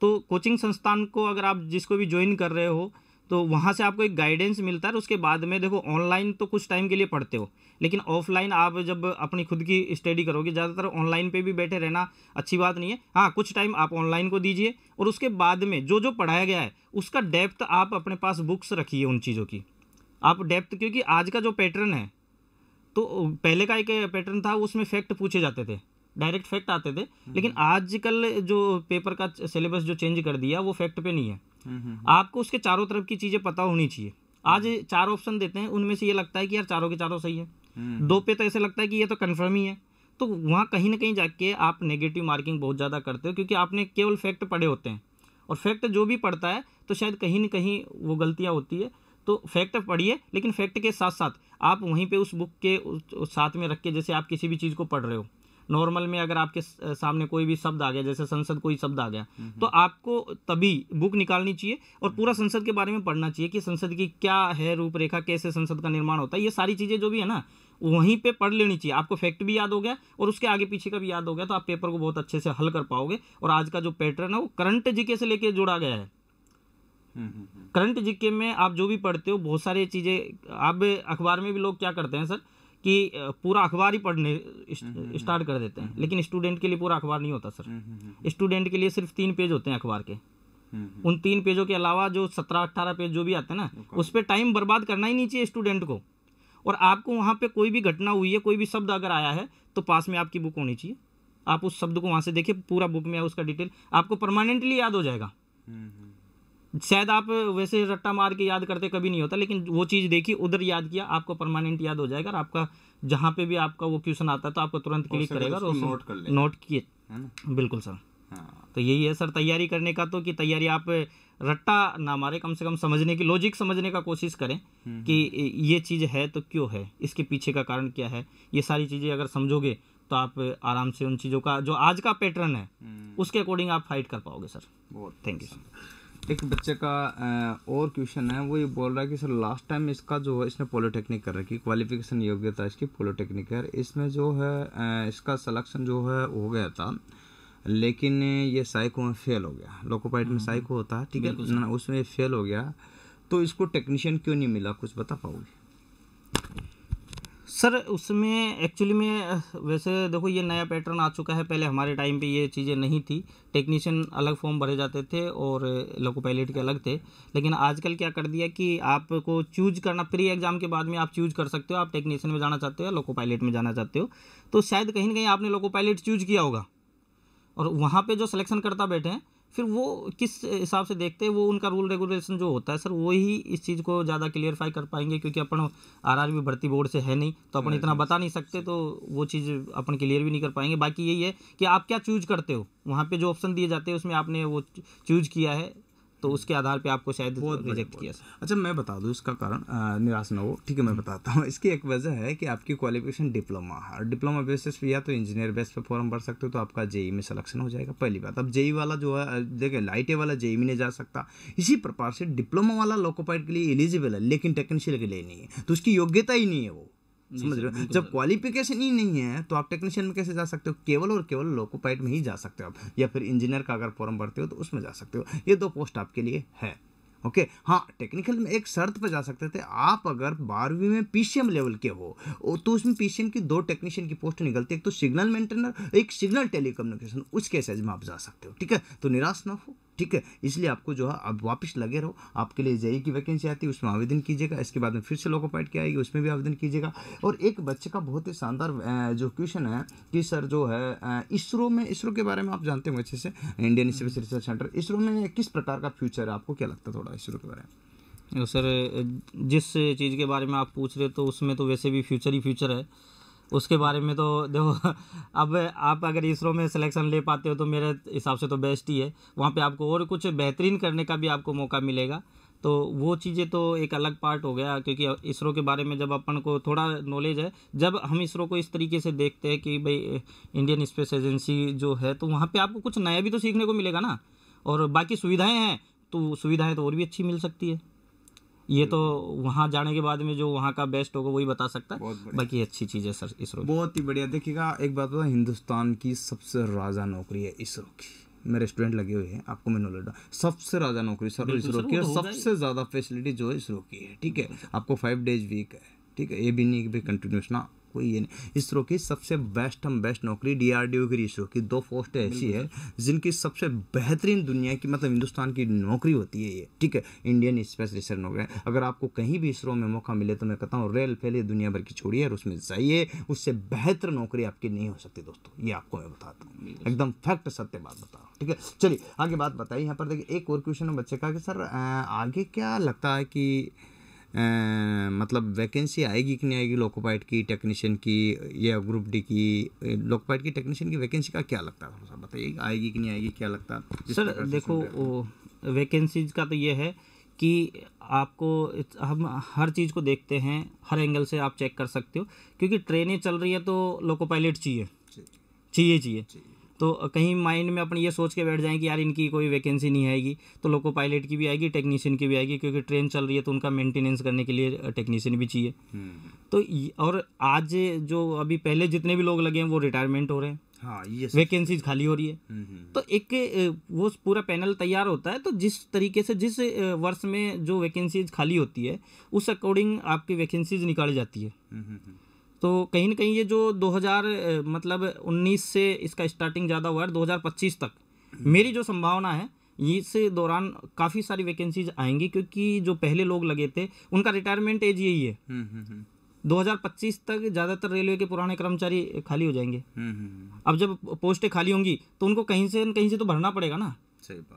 तो कोचिंग संस्थान को अगर आप जिसको भी ज्वाइन कर रहे हो तो वहाँ से आपको एक गाइडेंस मिलता है उसके बाद में देखो ऑनलाइन तो कुछ टाइम के लिए पढ़ते हो लेकिन ऑफलाइन आप जब अपनी खुद की स्टडी करोगे ज़्यादातर ऑनलाइन पे भी बैठे रहना अच्छी बात नहीं है हाँ कुछ टाइम आप ऑनलाइन को दीजिए और उसके बाद में जो जो पढ़ाया गया है उसका डेप्थ आप अपने पास बुक्स रखिए उन चीज़ों की आप डेप्थ क्योंकि आज का जो पैटर्न है तो पहले का एक पैटर्न था उसमें फैक्ट पूछे जाते थे डायरेक्ट फैक्ट आते थे हम्म। लेकिन आजकल जो पेपर का सिलेबस जो चेंज कर दिया वो फैक्ट पे नहीं है हम्म, हम्म, आपको उसके चारों तरफ की चीज़ें पता होनी चाहिए आज चार ऑप्शन देते हैं उनमें से ये लगता है कि यार चारों के चारों सही है दो पे तो ऐसे लगता है कि ये तो कन्फर्म ही है तो वहाँ कहीं ना कहीं जाके आप नेगेटिव मार्किंग बहुत ज़्यादा करते हो क्योंकि आपने केवल फैक्ट पढ़े होते हैं और फैक्ट जो भी पढ़ता है तो शायद कहीं ना कहीं वो गलतियाँ होती है तो फैक्ट पढ़िए लेकिन फैक्ट के साथ साथ आप वहीं पे उस बुक के उस साथ में रख के जैसे आप किसी भी चीज़ को पढ़ रहे हो नॉर्मल में अगर आपके सामने कोई भी शब्द आ गया जैसे संसद कोई शब्द आ गया हम्म, तो हम्म। आपको तभी बुक निकालनी चाहिए और पूरा संसद के बारे में पढ़ना चाहिए कि संसद की क्या है रूपरेखा कैसे संसद का निर्माण होता है ये सारी चीज़ें जो भी है ना वहीं पे पढ़ लेनी चाहिए आपको फैक्ट भी याद हो गया और उसके आगे पीछे का भी याद हो गया तो आप पेपर को बहुत अच्छे से हल कर पाओगे और आज का जो पैटर्न है वो करंट जीके से लेके जुड़ा गया है हम्म, करंट जीके में आप जो भी पढ़ते हो बहुत सारी चीज़ें अब अखबार में भी लोग क्या करते हैं सर कि पूरा अखबार ही पढ़ने हम्म, हम्म, स्टार्ट हम्म, कर देते हैं लेकिन स्टूडेंट के लिए पूरा अखबार नहीं होता सर स्टूडेंट के लिए सिर्फ तीन पेज होते हैं अखबार के उन तीन पेजों के अलावा जो सत्रह अट्ठारह पेज जो भी आते हैं ना उस पर टाइम बर्बाद करना ही नहीं चाहिए स्टूडेंट को और आपको वहाँ पे कोई भी घटना हुई है कोई भी शब्द अगर आया है तो पास में आपकी बुक होनी चाहिए आप उस शब्द को वहाँ से देखिए पूरा बुक में उसका डिटेल आपको परमानेंटली याद हो जाएगा शायद आप वैसे रट्टा मार के याद करते कभी नहीं होता लेकिन वो चीज़ देखी उधर याद किया आपको परमानेंट याद हो जाएगा और आपका जहाँ पे भी आपका वो क्वेश्चन आता है तो आपको तुरंत क्लिक करेगा और नोट कर नोट किए बिल्कुल सर हाँ। तो यही है सर तैयारी करने का तो कि तैयारी आप रट्टा ना मारे कम से कम समझने की लॉजिक समझने का कोशिश करें हम्म। कि ये चीज़ है तो क्यों है इसके पीछे का कारण क्या है ये सारी चीज़ें अगर समझोगे तो आप आराम से उन चीज़ों का जो आज का पैटर्न है हम्म। उसके अकॉर्डिंग आप फाइट कर पाओगे सर थैंक यू सर एक बच्चे का और क्वेश्चन है वो ये बोल रहा है कि सर लास्ट टाइम इसका जो है इसने पॉलिटेक्निक कर रखी क्वालिफिकेशन योग्यता इसकी पॉलिटेक्निक है इसमें जो है इसका सलेक्शन जो है हो गया था लेकिन ये साइको में फेल हो गया लोकोपाइट में साइको हम्म। होता है ठीक है ना उसमें फेल हो गया तो इसको टेक्नीशियन क्यों नहीं मिला कुछ बता पाओगे सर उसमें एक्चुअली में वैसे देखो ये नया पैटर्न आ चुका है पहले हमारे टाइम पे ये चीज़ें नहीं थी टेक्नीशियन अलग फॉर्म भरे जाते थे और लोको पायलट के अलग थे लेकिन आजकल क्या कर दिया कि आपको चूज करना प्री एग्ज़ाम के बाद में आप चूज कर सकते हो आप टेक्नीशियन में जाना चाहते हो या लोको पायलट में जाना चाहते हो तो शायद कहीं ना कहीं आपने लोको पायलट चूज किया होगा और वहाँ पर जो सलेक्शन करता बैठे हैं फिर वो किस हिसाब से देखते हैं वो उनका रूल रेगुलेशन जो होता है सर वही इस चीज़ को ज़्यादा क्लियरफाई कर पाएंगे क्योंकि अपन आर भर्ती बोर्ड से है नहीं तो अपन हाँ इतना बता नहीं सकते तो वो चीज़ अपन क्लियर भी नहीं कर पाएंगे बाकी यही है कि आप क्या चूज करते हो वहाँ पर जो ऑप्शन दिए जाते हैं उसमें आपने वो चूज किया है तो उसके आधार पे आपको शायद रिजेक्ट किया अच्छा मैं बता दूँ इसका कारण निराश ना हो ठीक है मैं बताता हूँ इसकी एक वजह है कि आपकी क्वालिफिकेशन डिप्लोमा है डिप्लोमा बेसिस पे या तो इंजीनियर बेस पे फॉर्म भर सकते हो तो आपका जेई में सिलेक्शन हो जाएगा पहली बात अब जेई वाला जो है देखिए लाइटे वाला जेई में नहीं जा सकता इसी प्रकार से डिप्लोमा वाला लोकोपाइट के लिए एलिजिबल है लेकिन टेक्नीशियल के लिए नहीं है तो उसकी योग्यता ही नहीं है वो समझ रहे हो जब क्वालिफिकेशन ही नहीं है तो आप टेक्नीशियन में कैसे जा सकते हो केवल और केवल लोकोपाइट में ही जा सकते हो आप या फिर इंजीनियर का अगर फॉर्म भरते हो तो उसमें जा सकते हो ये दो पोस्ट आपके लिए है ओके okay, हाँ टेक्निकल में एक शर्त पर जा सकते थे आप अगर बारहवीं में पीसीएम लेवल के हो तो उसमें पीसीएम की दो टेक्नीशियन की पोस्ट निकलती है एक तो सिग्नल मेंटेनर एक सिग्नल टेलीकम्युनिकेशन उसके साइज में आप जा सकते हो ठीक है तो निराश ना हो ठीक है इसलिए आपको जो है आप वापस लगे रहो आपके लिए जेई की वैकेंसी आती है उसमें आवेदन कीजिएगा इसके बाद में फिर से लोको पॉइंट की आएगी उसमें भी आवेदन कीजिएगा और एक बच्चे का बहुत ही शानदार जो क्वेश्चन है कि सर जो है इसरो में इसरो के बारे में आप जानते हो अच्छे से Indian space research centre ISRO में किस प्रकार का फ्यूचर है आपको क्या लगता है थोड़ा इसरो के बारे में सर जिस चीज़ के बारे में आप पूछ रहे तो उसमें तो वैसे भी फ्यूचर ही फ्यूचर है उसके बारे में तो देखो अब आप अगर इसरो में सिलेक्शन ले पाते हो तो मेरे हिसाब से तो बेस्ट ही है वहाँ पे आपको और कुछ बेहतरीन करने का भी आपको मौका मिलेगा तो वो चीज़ें तो एक अलग पार्ट हो गया क्योंकि इसरो के बारे में जब अपन को थोड़ा नॉलेज है जब हम इसरो को इस तरीके से देखते हैं कि भाई इंडियन स्पेस एजेंसी जो है तो वहाँ पर आपको कुछ नया भी तो सीखने को मिलेगा ना और बाकी सुविधाएँ हैं तो सुविधाएँ तो और भी अच्छी मिल सकती है ये हम्म। तो वहाँ जाने के बाद में जो वहाँ का बेस्ट होगा वही बता सकता है बाकी अच्छी चीज़ है सर इसरो बहुत ही बढ़िया देखिएगा एक बात बताओ हिंदुस्तान की सबसे राजा नौकरी है इसरो की मेरे स्टूडेंट लगे हुए हैं आपको मैं नॉलेज सबसे राजा नौकरी सर इसरो की और तो सबसे ज़्यादा फैसिलिटी जो है इसरो की है ठीक है आपको फाइव डेज वीक है ठीक है ये भी नहीं कि भाई कंटिन्यूस ना कोई ये नहीं इसरो की सबसे बेस्ट हम बेस्ट नौकरी डीआरडीओ की इसरो की दो पोस्ट ऐसी है जिनकी सबसे बेहतरीन दुनिया की मतलब हिंदुस्तान की नौकरी होती है ये ठीक है इंडियन स्पेस रिसर्च नौकरी अगर आपको कहीं भी इसरो में मौका मिले तो मैं कहता हूँ रेल फैले दुनिया भर की छोड़िए और उसमें जाइए उससे बेहतर नौकरी आपकी नहीं हो सकती दोस्तों ये आपको मैं बताता हूँ एकदम फैक्ट सत्य बात बता रहा ठीक है चलिए आगे बात बताइए यहाँ पर देखिए एक और क्वेश्चन है बच्चे का कि सर आगे क्या लगता है कि मतलब वैकेंसी आएगी कि नहीं आएगी लोकोपाइट की टेक्नीशियन की या ग्रुप डी की लोकोपाइट की टेक्नीशियन की वैकेंसी का क्या लगता है थोड़ा सा बताइए आएगी कि नहीं आएगी क्या लगता है सर देखो वैकेंसीज का तो ये है कि आपको हम हर चीज़ को देखते हैं हर एंगल से आप चेक कर सकते हो क्योंकि ट्रेनें चल रही है तो लोको पायलट चाहिए चाहिए चाहिए तो कहीं माइंड में अपन ये सोच के बैठ जाएँ कि यार इनकी कोई वैकेंसी नहीं आएगी तो लोको पायलट की भी आएगी टेक्नीशियन की भी आएगी क्योंकि ट्रेन चल रही है तो उनका मेंटेनेंस करने के लिए टेक्नीशियन भी चाहिए हम्म। तो और आज जो अभी पहले जितने भी लोग लगे हैं वो रिटायरमेंट हो रहे हैं हाँ वैकेंसीज खाली हो रही है हम्म, हम्म, तो एक वो पूरा पैनल तैयार होता है तो जिस तरीके से जिस वर्ष में जो वैकेंसीज खाली होती है उस अकॉर्डिंग आपकी वैकेंसीज निकाली जाती है तो कहीं ना कहीं ये जो 2000 मतलब 19 से इसका स्टार्टिंग ज़्यादा हुआ है 2025 तक हम्म। मेरी जो संभावना है इस दौरान काफ़ी सारी वैकेंसीज आएंगी क्योंकि जो पहले लोग लगे थे उनका रिटायरमेंट एज यही है 2025 हम्म, हम्म, तक ज़्यादातर रेलवे के पुराने कर्मचारी खाली हो जाएंगे अब जब पोस्टें खाली होंगी तो उनको कहीं से कहीं से तो भरना पड़ेगा ना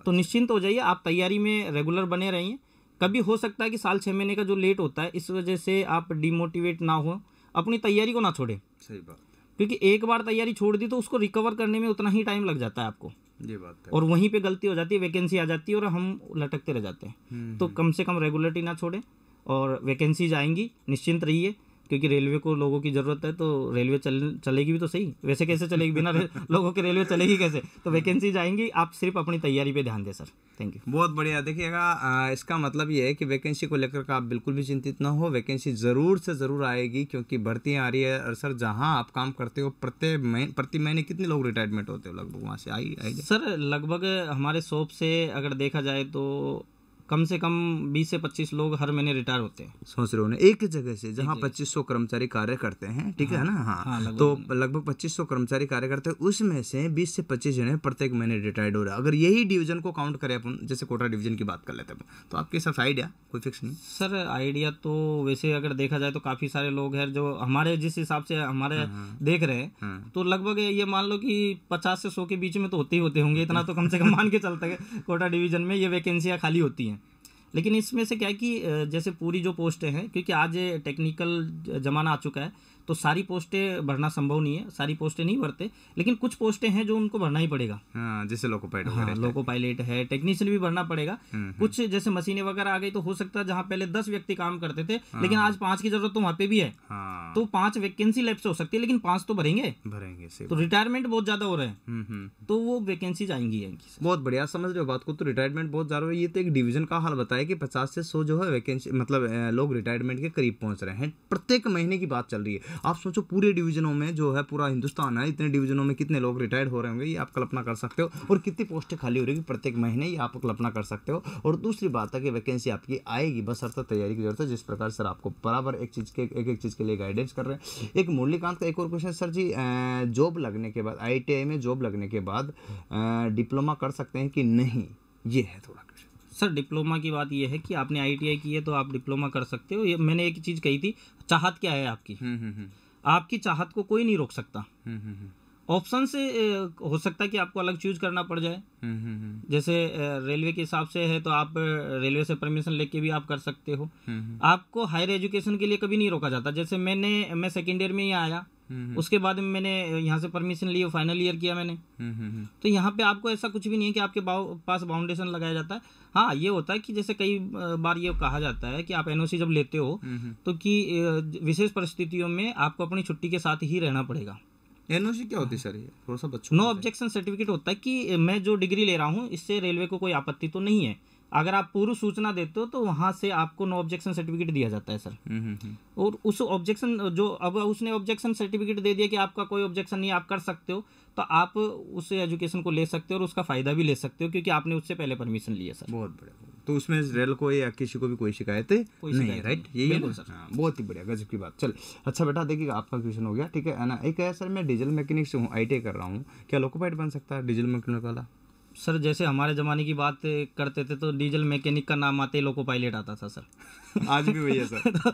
तो निश्चिंत हो जाइए आप तैयारी में रेगुलर बने रहिए कभी हो सकता है कि साल छः महीने का जो लेट होता है इस वजह से आप डिमोटिवेट ना हो अपनी तैयारी को ना छोड़े सही बात क्योंकि एक बार तैयारी छोड़ दी तो उसको रिकवर करने में उतना ही टाइम लग जाता है आपको ये बात है और वहीं पे गलती हो जाती है वैकेंसी आ जाती है और हम लटकते रह जाते हैं हम्म, तो हम्म। कम से कम रेगुलरिटी ना छोड़ें और वैकेंसीज आएंगी निश्चिंत रहिए क्योंकि रेलवे को लोगों की ज़रूरत है तो रेलवे चल चलेगी भी तो सही वैसे कैसे चलेगी बिना लोगों के रेलवे चलेगी कैसे तो वैकेंसीज आएंगी आप सिर्फ अपनी तैयारी पर ध्यान दें सर थैंक यू बहुत बढ़िया देखिएगा इसका मतलब ये है कि वैकेंसी को लेकर आप बिल्कुल भी चिंतित ना हो वैकेंसी ज़रूर से ज़रूर आएगी क्योंकि भर्तियाँ आ रही है और सर जहाँ आप काम करते हो प्रत्येक महीने प्रति महीने कितने लोग रिटायरमेंट होते हो लगभग वहाँ से आई आई सर लगभग हमारे शॉप से अगर देखा जाए तो कम से कम 20 से 25 लोग हर महीने रिटायर होते हैं सोच रहे एक जगह से जहाँ 2500 कर्मचारी कार्य करते हैं ठीक हाँ, है ना हाँ, हाँ लगभग तो लगभग 2500 कर्मचारी कार्य करते हैं उसमें से 20 से 25 जने प्रत्येक महीने रिटायर्ड हो रहा है अगर यही डिवीजन को काउंट करें अपन जैसे कोटा डिवीजन की बात कर लेते हैं तो आपके साथ आइडिया कोई फिक्स नहीं सर आइडिया तो वैसे अगर देखा जाए तो काफ़ी सारे लोग हैं जो हमारे जिस हिसाब से हमारे हाँ, हाँ। देख रहे हैं हाँ। तो लगभग ये मान लो कि पचास से सौ के बीच में तो होते ही होते होंगे इतना तो कम से कम मान के चलते कोटा डिवीजन में ये वैकेंसियाँ खाली होती हैं लेकिन इसमें से क्या है कि जैसे पूरी जो पोस्टें हैं क्योंकि आज टेक्निकल ज़माना आ चुका है तो सारी पोस्टें भरना संभव नहीं है सारी पोस्टें नहीं भरते लेकिन कुछ पोस्टें हैं जो उनको भरना ही पड़ेगा हाँ, जैसे लोको पायलट हाँ, लोको पायलट है टेक्नीशियन भी भरना पड़ेगा हम्म, हम्म। कुछ जैसे मशीनें वगैरह आ गई तो हो सकता है जहाँ पहले दस व्यक्ति काम करते थे हाँ। लेकिन आज पांच की जरूरत तो वहाँ पे भी है हाँ। तो पांच वैकेंसी लेफ्ट हो सकती है लेकिन पांच तो भरेंगे भरेंगे तो रिटायरमेंट बहुत ज्यादा हो रहे हैं हम्म, तो वो वैकेंसी आएंगी बहुत बढ़िया समझ रहे हो बात को तो रिटायरमेंट बहुत ज्यादा ये तो एक डिवीजन का हाल बताया कि पचास से सौ जो है वैकेंसी मतलब लोग रिटायरमेंट के करीब पहुंच रहे हैं प्रत्येक महीने की बात चल रही है आप सोचो पूरे डिवीजनों में जो है पूरा हिंदुस्तान है इतने डिवीजनों में कितने लोग रिटायर्ड हो रहे होंगे ये आप कल्पना कर सकते हो और कितनी पोस्टें खाली हो रही प्रत्येक महीने ये आप कल्पना कर सकते हो और दूसरी बात है कि वैकेंसी आपकी आएगी बस अर्थात तैयारी की जरूरत है जिस प्रकार सर आपको बराबर एक चीज़ के एक एक चीज़ के लिए गाइडेंस कर रहे हैं एक मुरलीकांत का एक और क्वेश्चन सर जी जॉब लगने के बाद आई में जॉब लगने के बाद डिप्लोमा कर सकते हैं कि नहीं ये है थोड़ा क्वेश्चन सर डिप्लोमा की बात यह है कि आपने आईटीआई की है तो आप डिप्लोमा कर सकते हो ये मैंने एक चीज़ कही थी चाहत क्या है आपकी हम्म, हम्म, हम्म। आपकी चाहत को कोई नहीं रोक सकता ऑप्शन से हो सकता है कि आपको अलग चूज करना पड़ जाए जैसे रेलवे के हिसाब से है तो आप रेलवे से परमिशन लेके भी आप कर सकते हो आपको हायर एजुकेशन के लिए कभी नहीं रोका जाता जैसे मैंने मैं सेकेंड ईयर में ही आया उसके बाद मैंने यहाँ से परमिशन ली फाइनल ईयर किया मैंने तो यहाँ पे आपको ऐसा कुछ भी नहीं है कि आपके पास बाउंडेशन लगाया जाता है हाँ ये होता है कि जैसे कई बार ये कहा जाता है कि आप एनओसी जब लेते हो तो कि विशेष परिस्थितियों में आपको अपनी छुट्टी के साथ ही रहना पड़ेगा एनओसी क्या होती है सर ये थोड़ा सा बच्चों नो ऑब्जेक्शन सर्टिफिकेट होता है कि मैं जो डिग्री ले रहा हूँ इससे रेलवे को कोई आपत्ति तो नहीं है अगर आप पूर्व सूचना देते हो तो वहाँ से आपको नो ऑब्जेक्शन सर्टिफिकेट दिया जाता है सर हम्म, हम्म, हम्म. और उस ऑब्जेक्शन जो अब उसने ऑब्जेक्शन सर्टिफिकेट दे दिया कि आपका कोई ऑब्जेक्शन नहीं आप कर सकते हो तो आप उस एजुकेशन को ले सकते हो और उसका फ़ायदा भी ले सकते हो क्योंकि आपने उससे पहले परमिशन लिया सर बहुत बढ़िया तो उसमें रेल को या किसी को भी कोई शिकायत नहीं राइट यही है सर हाँ, बहुत ही बढ़िया गजब की बात चल अच्छा बेटा देखिए आपका क्वेश्चन हो गया ठीक है ना एक है सर मैं डीजल मैकेनिक से हूँ आई कर रहा हूँ क्या लोकोपाइट बन सकता है डीजल मैकेनिक वाला सर जैसे हमारे ज़माने की बात करते थे तो डीजल मैकेनिक का नाम आते ही लोको पायलट आता था सर आज भी वही है सर तो,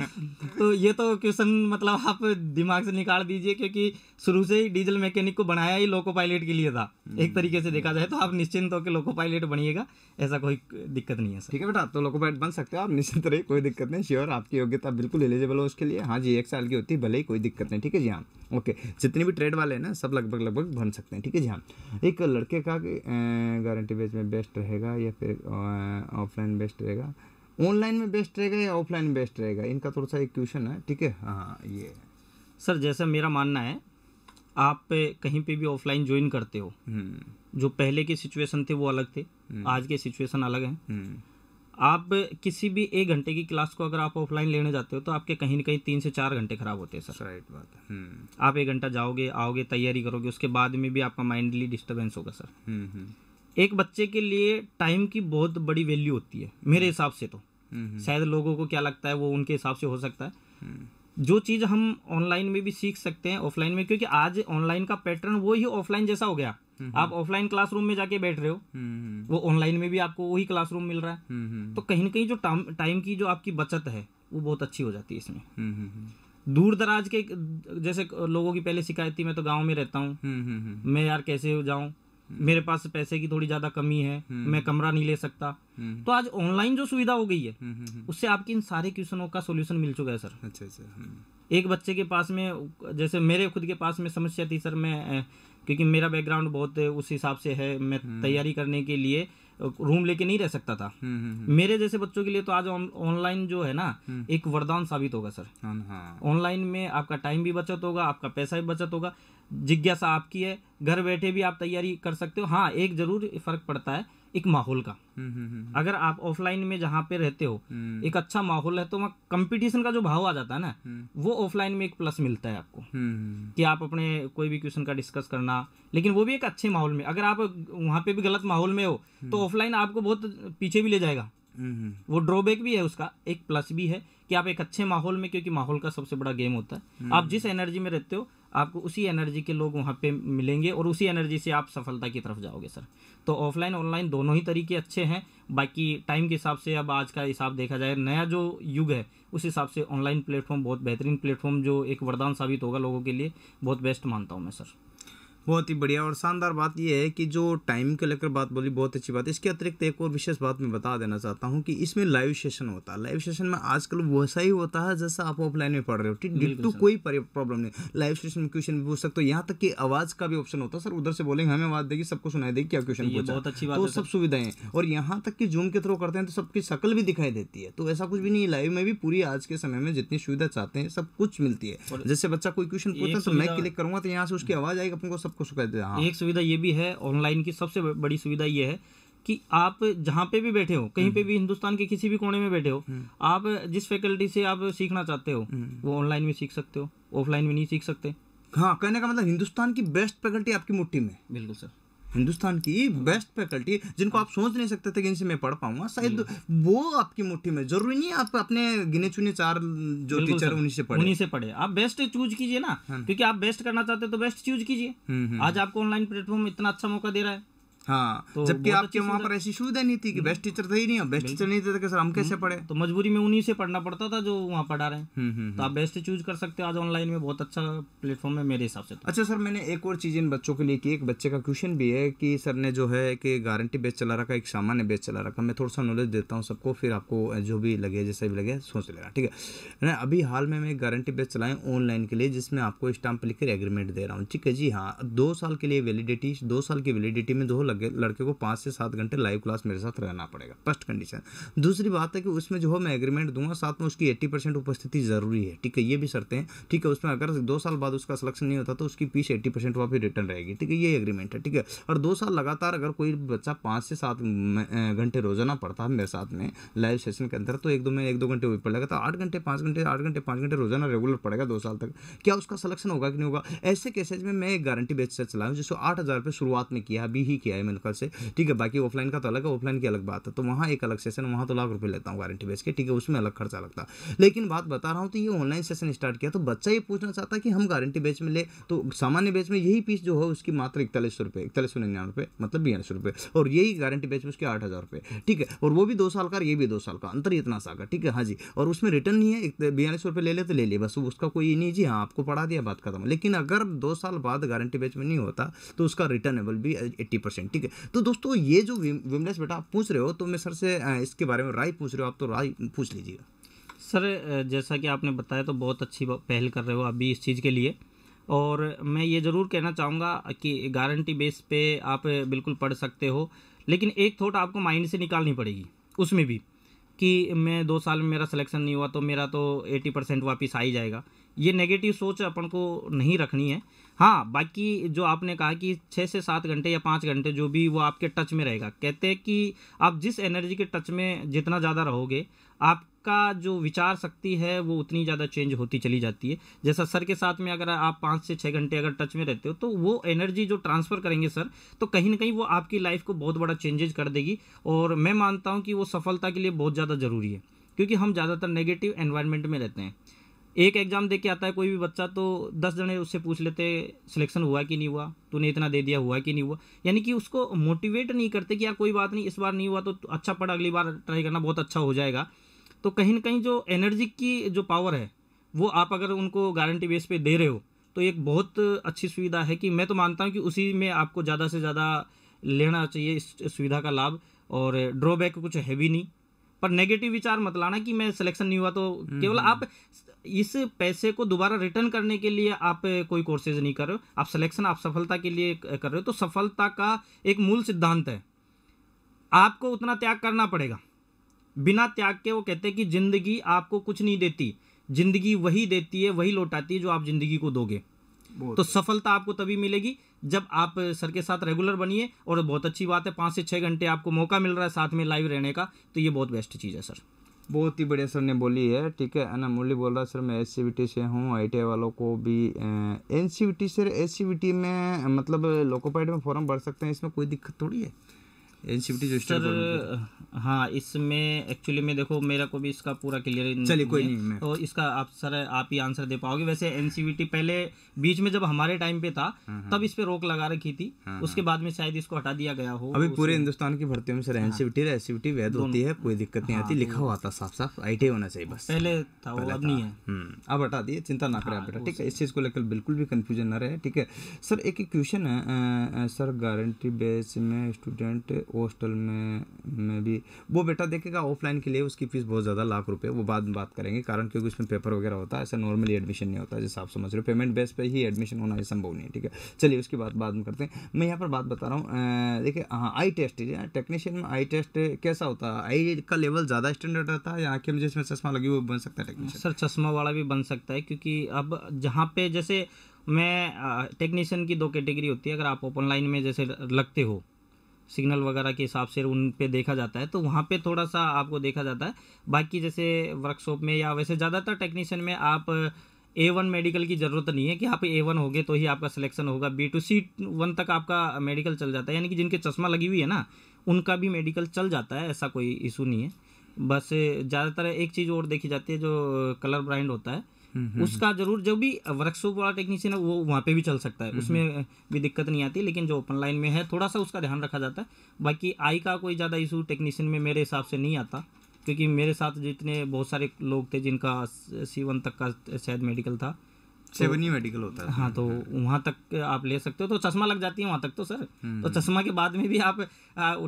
तो ये तो क्वेश्चन मतलब आप दिमाग से निकाल दीजिए क्योंकि शुरू से ही डीजल मैकेनिक को बनाया ही लोको पायलट के लिए था हम्म। एक तरीके से देखा जाए तो आप निश्चिंत होकर लोको पायलट बनिएगा ऐसा कोई दिक्कत नहीं है सर ठीक है बेटा आप तो लोको पायलट बन सकते हो आप निश्चिंत रहिए कोई दिक्कत नहीं श्योर आपकी योग्यता बिल्कुल एलिजिबल हो उसके लिए हाँ जी एक साल की होती है भले ही कोई दिक्कत नहीं ठीक है जी हाँ ओके जितने भी ट्रेड वाले हैं ना सब लगभग लगभग बन सकते हैं ठीक है जी हाँ एक लड़के का गारंटी बेस में बेस्ट रहेगा या फिर ऑफलाइन बेस्ट रहेगा ऑनलाइन में बेस्ट रहेगा या ऑफलाइन बेस्ट रहेगा इनका थोड़ा सा एक क्वेश्चन है ठीक है हाँ ये सर जैसा मेरा मानना है आप पे कहीं पे भी ऑफलाइन ज्वाइन करते हो हम्म। जो पहले के सिचुएशन थे वो अलग थे हम्म। आज के सिचुएशन अलग हैं हम्म। आप किसी भी एक घंटे की क्लास को अगर आप ऑफलाइन लेने जाते हो तो आपके कहीं ना कहीं तीन से चार घंटे खराब होते हैं सर राइट बात है आप एक घंटा जाओगे आओगे तैयारी करोगे उसके बाद में भी आपका माइंडली डिस्टर्बेंस होगा सर एक बच्चे के लिए टाइम की बहुत बड़ी वैल्यू होती है मेरे हम्म। हिसाब से तो हम्म, हम्म। शायद लोगों को क्या लगता है वो उनके हिसाब से हो सकता है जो चीज़ हम ऑनलाइन में भी सीख सकते हैं ऑफलाइन में क्योंकि आज ऑनलाइन का पैटर्न वो ही ऑफलाइन जैसा हो गया आप ऑफलाइन क्लासरूम में जाके बैठ रहे हो वो ऑनलाइन में भी आपको वही क्लासरूम मिल रहा है तो कहीं ना कहीं जो टाइम की जो आपकी बचत है वो बहुत अच्छी हो जाती है इसमें दूर दराज के जैसे लोगों की पहले शिकायत थी मैं तो गांव में रहता हूँ मैं यार कैसे जाऊँ मेरे पास पैसे की थोड़ी ज्यादा कमी है हम्म। मैं कमरा नहीं ले सकता हम्म। तो आज ऑनलाइन जो सुविधा हो गई है हम्म, उससे आपके इन सारे क्वेश्चनों का सोल्यूशन मिल चुका है सर अच्छा अच्छा एक बच्चे के पास में जैसे मेरे खुद के पास में समस्या थी सर मैं क्योंकि मेरा बैकग्राउंड बहुत उस हिसाब से है मैं तैयारी करने के लिए रूम लेके नहीं रह सकता था मेरे जैसे बच्चों के लिए तो आज ऑनलाइन जो है ना एक वरदान साबित होगा सर ऑनलाइन हाँ, हाँ। में आपका टाइम भी बचत होगा आपका पैसा भी बचत होगा जिज्ञासा आपकी है घर बैठे भी आप तैयारी कर सकते हो हाँ एक जरूर फर्क पड़ता है एक माहौल का हम्म, हम्म, हम्म, अगर आप ऑफलाइन में जहाँ पे रहते हो एक अच्छा माहौल है तो वहाँ कंपटीशन का जो भाव आ जाता है ना वो ऑफलाइन में एक प्लस मिलता है आपको कि आप अपने कोई भी क्वेश्चन का डिस्कस करना लेकिन वो भी एक अच्छे माहौल में अगर आप वहाँ पे भी गलत माहौल में हो तो ऑफलाइन आपको बहुत पीछे भी ले जाएगा वो ड्रॉबैक भी है उसका एक प्लस भी है कि आप एक अच्छे माहौल में क्योंकि माहौल का सबसे बड़ा गेम होता है हम्म। आप जिस एनर्जी में रहते हो आपको उसी एनर्जी के लोग वहाँ पे मिलेंगे और उसी एनर्जी से आप सफलता की तरफ जाओगे सर तो ऑफलाइन ऑनलाइन दोनों ही तरीके अच्छे हैं बाकी टाइम के हिसाब से अब आज का हिसाब देखा जाए नया जो युग है उस हिसाब से ऑनलाइन प्लेटफॉर्म बहुत बेहतरीन प्लेटफॉर्म जो एक वरदान साबित होगा लोगों के लिए बहुत बेस्ट मानता हूँ मैं सर बहुत ही बढ़िया और शानदार बात यह है कि जो टाइम को लेकर बात बोली बहुत अच्छी बात है इसके अतिरिक्त एक और विशेष बात मैं बता देना चाहता हूँ कि इसमें लाइव सेशन होता है लाइव सेशन में आजकल वैसा ही होता है जैसा आप ऑफलाइन में पढ़ रहे हो ठीक तो कोई प्रॉब्लम नहीं लाइव सेशन में क्वेश्चन पूछ सकते हो यहाँ तक कि आवाज़ का भी ऑप्शन होता है सर उधर से बोलेंगे हमें आवाज़ देगी सबको सुनाई देगी क्या क्वेश्चन तो पूछा बहुत अच्छी बात तो सब सुविधाएं और यहाँ तक कि जूम के थ्रू करते हैं तो सबकी शक्ल भी दिखाई देती है तो ऐसा कुछ भी नहीं लाइव में भी पूरी आज के समय में जितनी सुविधा चाहते हैं सब कुछ मिलती है जैसे बच्चा कोई क्वेश्चन पूछता है तो मैं क्लिक करूंगा तो यहाँ से उसकी आवाज़ आएगी अपन को सब सबको शिकायत हाँ। एक सुविधा ये भी है ऑनलाइन की सबसे बड़ी सुविधा ये है कि आप जहाँ पे भी बैठे हो कहीं पे हम्म। भी हिंदुस्तान के किसी भी कोने में बैठे हो हम्म। आप जिस फैकल्टी से आप सीखना चाहते हो हम्म। वो ऑनलाइन में सीख सकते हो ऑफलाइन में नहीं सीख सकते हाँ कहने का मतलब हिंदुस्तान की बेस्ट फैकल्टी आपकी मुट्ठी में बिल्कुल सर हिंदुस्तान की बेस्ट फैकल्टी जिनको आप सोच नहीं सकते थे कि इनसे मैं पढ़ पाऊंगा शायद हम्म। वो आपकी मुट्ठी में जरूरी नहीं आप अपने गिने चुने चार जो टीचर उन्हीं से पढ़े उन्हीं से पढ़े आप बेस्ट चूज कीजिए ना हाँ। क्योंकि आप बेस्ट करना चाहते हो तो बेस्ट चूज कीजिए हम्म, हम्म, आज आपको ऑनलाइन प्लेटफॉर्म इतना अच्छा मौका दे रहा है हाँ तो जबकि आपके वहाँ पर ऐसी सुविधा नहीं थी कि बेस्ट हम्म। टीचर थे ही नहीं बेस्ट टीचर नहीं थे तो सर हम कैसे हम्म। पढ़े तो मजबूरी में उन्हीं से पढ़ना पड़ता था जो वहाँ पढ़ा रहे हैं हम्म, तो आप बेस्ट चूज कर सकते हो आज ऑनलाइन में बहुत अच्छा प्लेटफॉर्म है मेरे हिसाब से तो। अच्छा सर मैंने एक और चीज़ इन बच्चों के लिए की एक बच्चे का क्वेश्चन भी है कि सर ने जो है कि गारंटी बेच चला रखा एक सामान्य बेच चला रखा मैं थोड़ा सा नॉलेज देता हूँ सबको फिर आपको जो भी लगे जैसे भी लगे सोच लेगा ठीक है अभी हाल में मैं गारंटी बेच चलाएं ऑनलाइन के लिए जिसमें आपको स्टाम्प लिखकर एग्रीमेंट दे रहा हूँ ठीक है जी हाँ दो साल के लिए वैलिडिटी दो साल की वैलिडिटी में दो लड़के लड़के को पाँच से सात घंटे लाइव क्लास मेरे साथ रहना पड़ेगा फर्स्ट कंडीशन दूसरी बात है कि उसमें जो है मैं एग्रीमेंट दूंगा साथ में उसकी एट्टी परसेंट उपस्थिति जरूरी है ठीक है ये भी शर्तें हैं ठीक है उसमें अगर दो साल बाद उसका सिलेक्शन नहीं होता तो उसकी फीस एट्टी परसेंट वहाँ रिटर्न रहेगी ठीक है ये एग्रीमेंट है ठीक है और दो साल लगातार अगर कोई बच्चा पाँच से सात घंटे रोजाना पढ़ता है मेरे साथ में लाइव सेशन के अंदर तो एक दो में एक दो घंटे वही पड़ेगा तो आठ घंटे पाँच घंटे आठ घंटे पाँच घंटे रोजाना रेगुलर पड़ेगा दो साल तक क्या उसका सिलेक्शन होगा कि नहीं होगा ऐसे केसेज में मैं एक गारंटी बेच से चला हूँ जिसको आठ हज़ार रुपये शुरुआत में किया अभी ही किया है मेरे ख्याल से ठीक है बाकी ऑफलाइन का तो अलग है ऑफलाइन की अलग बात है तो वहाँ एक अलग सेशन वहाँ तो लाख रुपये लेता हूँ गारंटी बेच के ठीक है उसमें अलग खर्चा लगता लेकिन बात बता रहा हूँ तो ये ऑनलाइन सेशन स्टार्ट किया तो बच्चा ये पूछना चाहता कि हम गारंटी बेच में ले तो सामान्य बेच में यही पीस जो है उसकी मात्र इकतालीस रुपये इकतालीस सौ निन्यानवे रुपये मतलब बयालीस रुपये और यही गारंटी बेच में उसके आठ हज़ार रुपये ठीक है और वो भी दो साल का ये भी दो साल का अंतर इतना सा का ठीक है हाँ जी और उसमें रिटर्न नहीं है तो बयालीस रुपये ले ले तो ले ले बस उसका कोई नहीं जी हाँ आपको पढ़ा दिया बात खत्म लेकिन अगर दो साल बाद गारंटी बेच में नहीं होता तो उसका रिटर्नेबल भी एट्टी परसेंट ठीक है तो दोस्तों ये जो विमलेश बेटा आप पूछ रहे हो तो मैं सर से इसके बारे में राय पूछ रहे हो आप तो राय पूछ लीजिएगा सर जैसा कि आपने बताया तो बहुत अच्छी पहल कर रहे हो अभी इस चीज़ के लिए और मैं ये ज़रूर कहना चाहूँगा कि गारंटी बेस पे आप बिल्कुल पढ़ सकते हो लेकिन एक थॉट आपको माइंड से निकालनी पड़ेगी उसमें भी कि मैं दो साल में मेरा सिलेक्शन नहीं हुआ तो मेरा तो एटी परसेंट वापिस आ ही जाएगा ये नेगेटिव सोच अपन को नहीं रखनी है हाँ बाकी जो आपने कहा कि छः से सात घंटे या पाँच घंटे जो भी वो आपके टच में रहेगा कहते हैं कि आप जिस एनर्जी के टच में जितना ज़्यादा रहोगे आप का जो विचार शक्ति है वो उतनी ज़्यादा चेंज होती चली जाती है जैसा सर के साथ में अगर आप पाँच से छः घंटे अगर टच में रहते हो तो वो एनर्जी जो ट्रांसफ़र करेंगे सर तो कहीं ना कहीं वो आपकी लाइफ को बहुत बड़ा चेंजेज कर देगी और मैं मानता हूँ कि वो सफलता के लिए बहुत ज़्यादा ज़रूरी है क्योंकि हम ज़्यादातर नेगेटिव एनवायरनमेंट में रहते हैं एक एग्ज़ाम दे के आता है कोई भी बच्चा तो दस जने उससे पूछ लेते सिलेक्शन हुआ कि नहीं हुआ तूने इतना दे दिया हुआ कि नहीं हुआ यानी कि उसको मोटिवेट नहीं करते कि यार कोई बात नहीं इस बार नहीं हुआ तो अच्छा पढ़ अगली बार ट्राई करना बहुत अच्छा हो जाएगा तो कहीं ना कहीं जो एनर्जी की जो पावर है वो आप अगर उनको गारंटी बेस पर दे रहे हो तो एक बहुत अच्छी सुविधा है कि मैं तो मानता हूँ कि उसी में आपको ज़्यादा से ज़्यादा लेना चाहिए इस सुविधा का लाभ और ड्रॉबैक कुछ है भी नहीं पर नेगेटिव विचार मत लाना कि मैं सिलेक्शन नहीं हुआ तो हम्म, केवल हम्म। आप इस पैसे को दोबारा रिटर्न करने के लिए आप कोई कोर्सेज नहीं कर रहे हो आप सिलेक्शन आप सफलता के लिए कर रहे हो तो सफलता का एक मूल सिद्धांत है आपको उतना त्याग करना पड़ेगा बिना त्याग के वो कहते हैं कि ज़िंदगी आपको कुछ नहीं देती ज़िंदगी वही देती है वही लौटाती है जो आप ज़िंदगी को दोगे तो सफलता आपको तभी मिलेगी जब आप सर के साथ रेगुलर बनिए और बहुत अच्छी बात है पाँच से छः घंटे आपको मौका मिल रहा है साथ में लाइव रहने का तो ये बहुत बेस्ट चीज़ है सर बहुत ही बढ़िया सर ने बोली है ठीक है ना मुरली बोल रहा सर मैं एस से हूँ आई वालों को भी एन सर एस में मतलब लोकोपाइड में फॉर्म भर सकते हैं इसमें कोई दिक्कत थोड़ी है एनसीबीटी e रजिस्टर हाँ इसमें एक्चुअली में देखो मेरा को भी इसका पूरा क्लियर चलिए कोई नहीं मैं तो इसका आप सर आप ही आंसर दे पाओगे वैसे एनसीबीटी e पहले बीच में जब हमारे टाइम पे था हाँ, हाँ। तब इस पे रोक लगा रखी थी हाँ, उसके बाद में शायद इसको हटा दिया गया हो अभी पूरे हिंदुस्तान की भर्तियों में सर एनसीबीटी और e वैध होती है कोई दिक्कत नहीं आती लिखा हुआ था साफ साफ आई होना चाहिए बस पहले था अब नहीं है हम्म, अब हटा दिए चिंता ना करें बेटा ठीक है इस चीज़ को लेकर बिल्कुल भी कन्फ्यूजन ना रहे ठीक है सर एक क्वेश्चन है सर गारंटी बेस में स्टूडेंट कोस्टल में में भी वो बेटा देखेगा ऑफलाइन के लिए उसकी फ़ीस बहुत ज़्यादा लाख रुपये वो बाद में बात करेंगे कारण क्योंकि उसमें पेपर वगैरह होता है ऐसा नॉर्मली एडमिशन नहीं होता जैसे आप समझ रहे हो पेमेंट बेस पर ही एडमिशन होना संभव नहीं है ठीक है चलिए उसकी बात बाद में करते हैं मैं यहाँ पर बात बता रहा हूँ देखिए हाँ आई टेस्ट टेक्नीशियन में आई टेस्ट कैसा होता है आई का लेवल ज़्यादा स्टैंडर्ड रहता है या आँखें में जिसमें चश्मा लगी वो बन सकता है टेक्नीशियन सर चश्मा वाला भी बन सकता है क्योंकि अब जहाँ पे जैसे मैं टेक्नीशियन की दो कैटेगरी होती है अगर आप ओपन लाइन में जैसे लगते हो सिग्नल वगैरह के हिसाब से उन पे देखा जाता है तो वहाँ पे थोड़ा सा आपको देखा जाता है बाकी जैसे वर्कशॉप में या वैसे ज़्यादातर टेक्नीशियन में आप ए वन मेडिकल की ज़रूरत नहीं है कि आप ए वन हो तो ही आपका सिलेक्शन होगा बी टू सी वन तक आपका मेडिकल चल जाता है यानी कि जिनके चश्मा लगी हुई है ना उनका भी मेडिकल चल जाता है ऐसा कोई इशू नहीं है बस ज़्यादातर एक चीज़ और देखी जाती है जो कलर ब्राइंड होता है उसका जरूर जो भी वर्कशॉप वाला टेक्नीशियन है वो वहाँ पे भी चल सकता है उसमें भी दिक्कत नहीं आती लेकिन जो ओपन लाइन में है थोड़ा सा उसका ध्यान रखा जाता है बाकी आई का कोई ज़्यादा इशू टेक्नीशियन में मेरे हिसाब से नहीं आता क्योंकि मेरे साथ जितने बहुत सारे लोग थे जिनका सीवन तक का शायद मेडिकल था सेवनी मेडिकल होता है हाँ तो वहाँ तक आप ले सकते हो तो चश्मा लग जाती है वहाँ तक तो सर हम्म। तो चश्मा के बाद में भी आप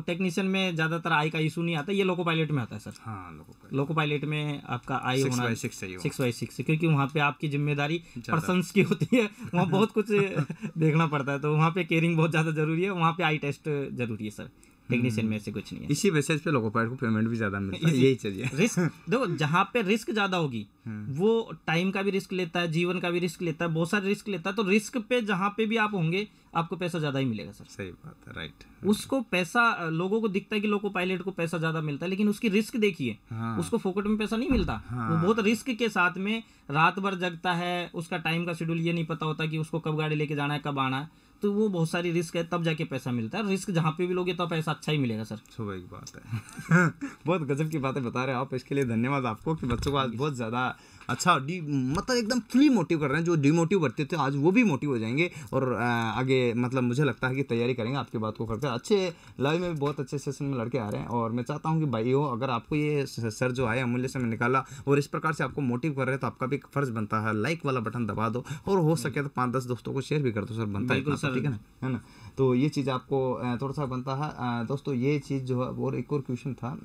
टेक्नीशियन में ज़्यादातर आई का इशू नहीं आता ये लोको पायलट में आता है सर हाँ लोको पायलट में आपका आई होना सिक्स बाई सिक्स क्योंकि वहाँ पे आपकी जिम्मेदारी पर्सन की होती है वहाँ बहुत कुछ देखना पड़ता है तो वहाँ पे केयरिंग बहुत ज़्यादा जरूरी है वहाँ पे आई टेस्ट जरूरी है सर टेक्नीशियन hmm. में से कुछ नहीं है इसी बेसिस पे लोगों को पेमेंट भी ज़्यादा मिलता है यही चाहिए रिस्क देखो जहाँ पे रिस्क ज़्यादा होगी hmm. वो टाइम का भी रिस्क लेता है जीवन का भी रिस्क लेता है बहुत सारे रिस्क लेता है तो रिस्क पे जहाँ पे भी आप होंगे आपको पैसा ज़्यादा ही मिलेगा सर सही बात है राइट उसको पैसा लोगों को दिखता है कि लोगों पायलट को पैसा ज़्यादा मिलता है लेकिन उसकी रिस्क देखिए हाँ। उसको फोकट में पैसा नहीं मिलता हाँ। वो बहुत रिस्क के साथ में रात भर जगता है उसका टाइम का शेड्यूल ये नहीं पता होता कि उसको कब गाड़ी लेके जाना है कब आना है तो वो बहुत सारी रिस्क है तब जाके पैसा मिलता है रिस्क जहाँ पे भी लोगे तो पैसा अच्छा ही मिलेगा सर सुबह की बात है बहुत गजब की बातें बता रहे हैं आप इसके लिए धन्यवाद आपको कि बच्चों को आज बहुत ज़्यादा अच्छा डी मतलब एकदम फुली मोटिव कर रहे हैं जो डिमोटिव करते थे आज वो भी मोटिव हो जाएंगे और आगे मतलब मुझे लगता है कि तैयारी करेंगे आपकी बात को हैं अच्छे लाइव में भी बहुत अच्छे सेशन में लड़के आ रहे हैं और मैं चाहता हूँ कि भाई हो अगर आपको ये सर जो आया अमूल्य से मैं निकाला और इस प्रकार से आपको मोटिव कर रहे हैं तो आपका भी फर्ज बनता है लाइक वाला बटन दबा दो और हो सके तो पाँच दस दोस्तों को शेयर भी कर दो सर बनता है तो, ठीक है ना है ना तो ये चीज़ आपको थोड़ा सा बनता है दोस्तों ये चीज़ जो है और एक और क्वेश्चन था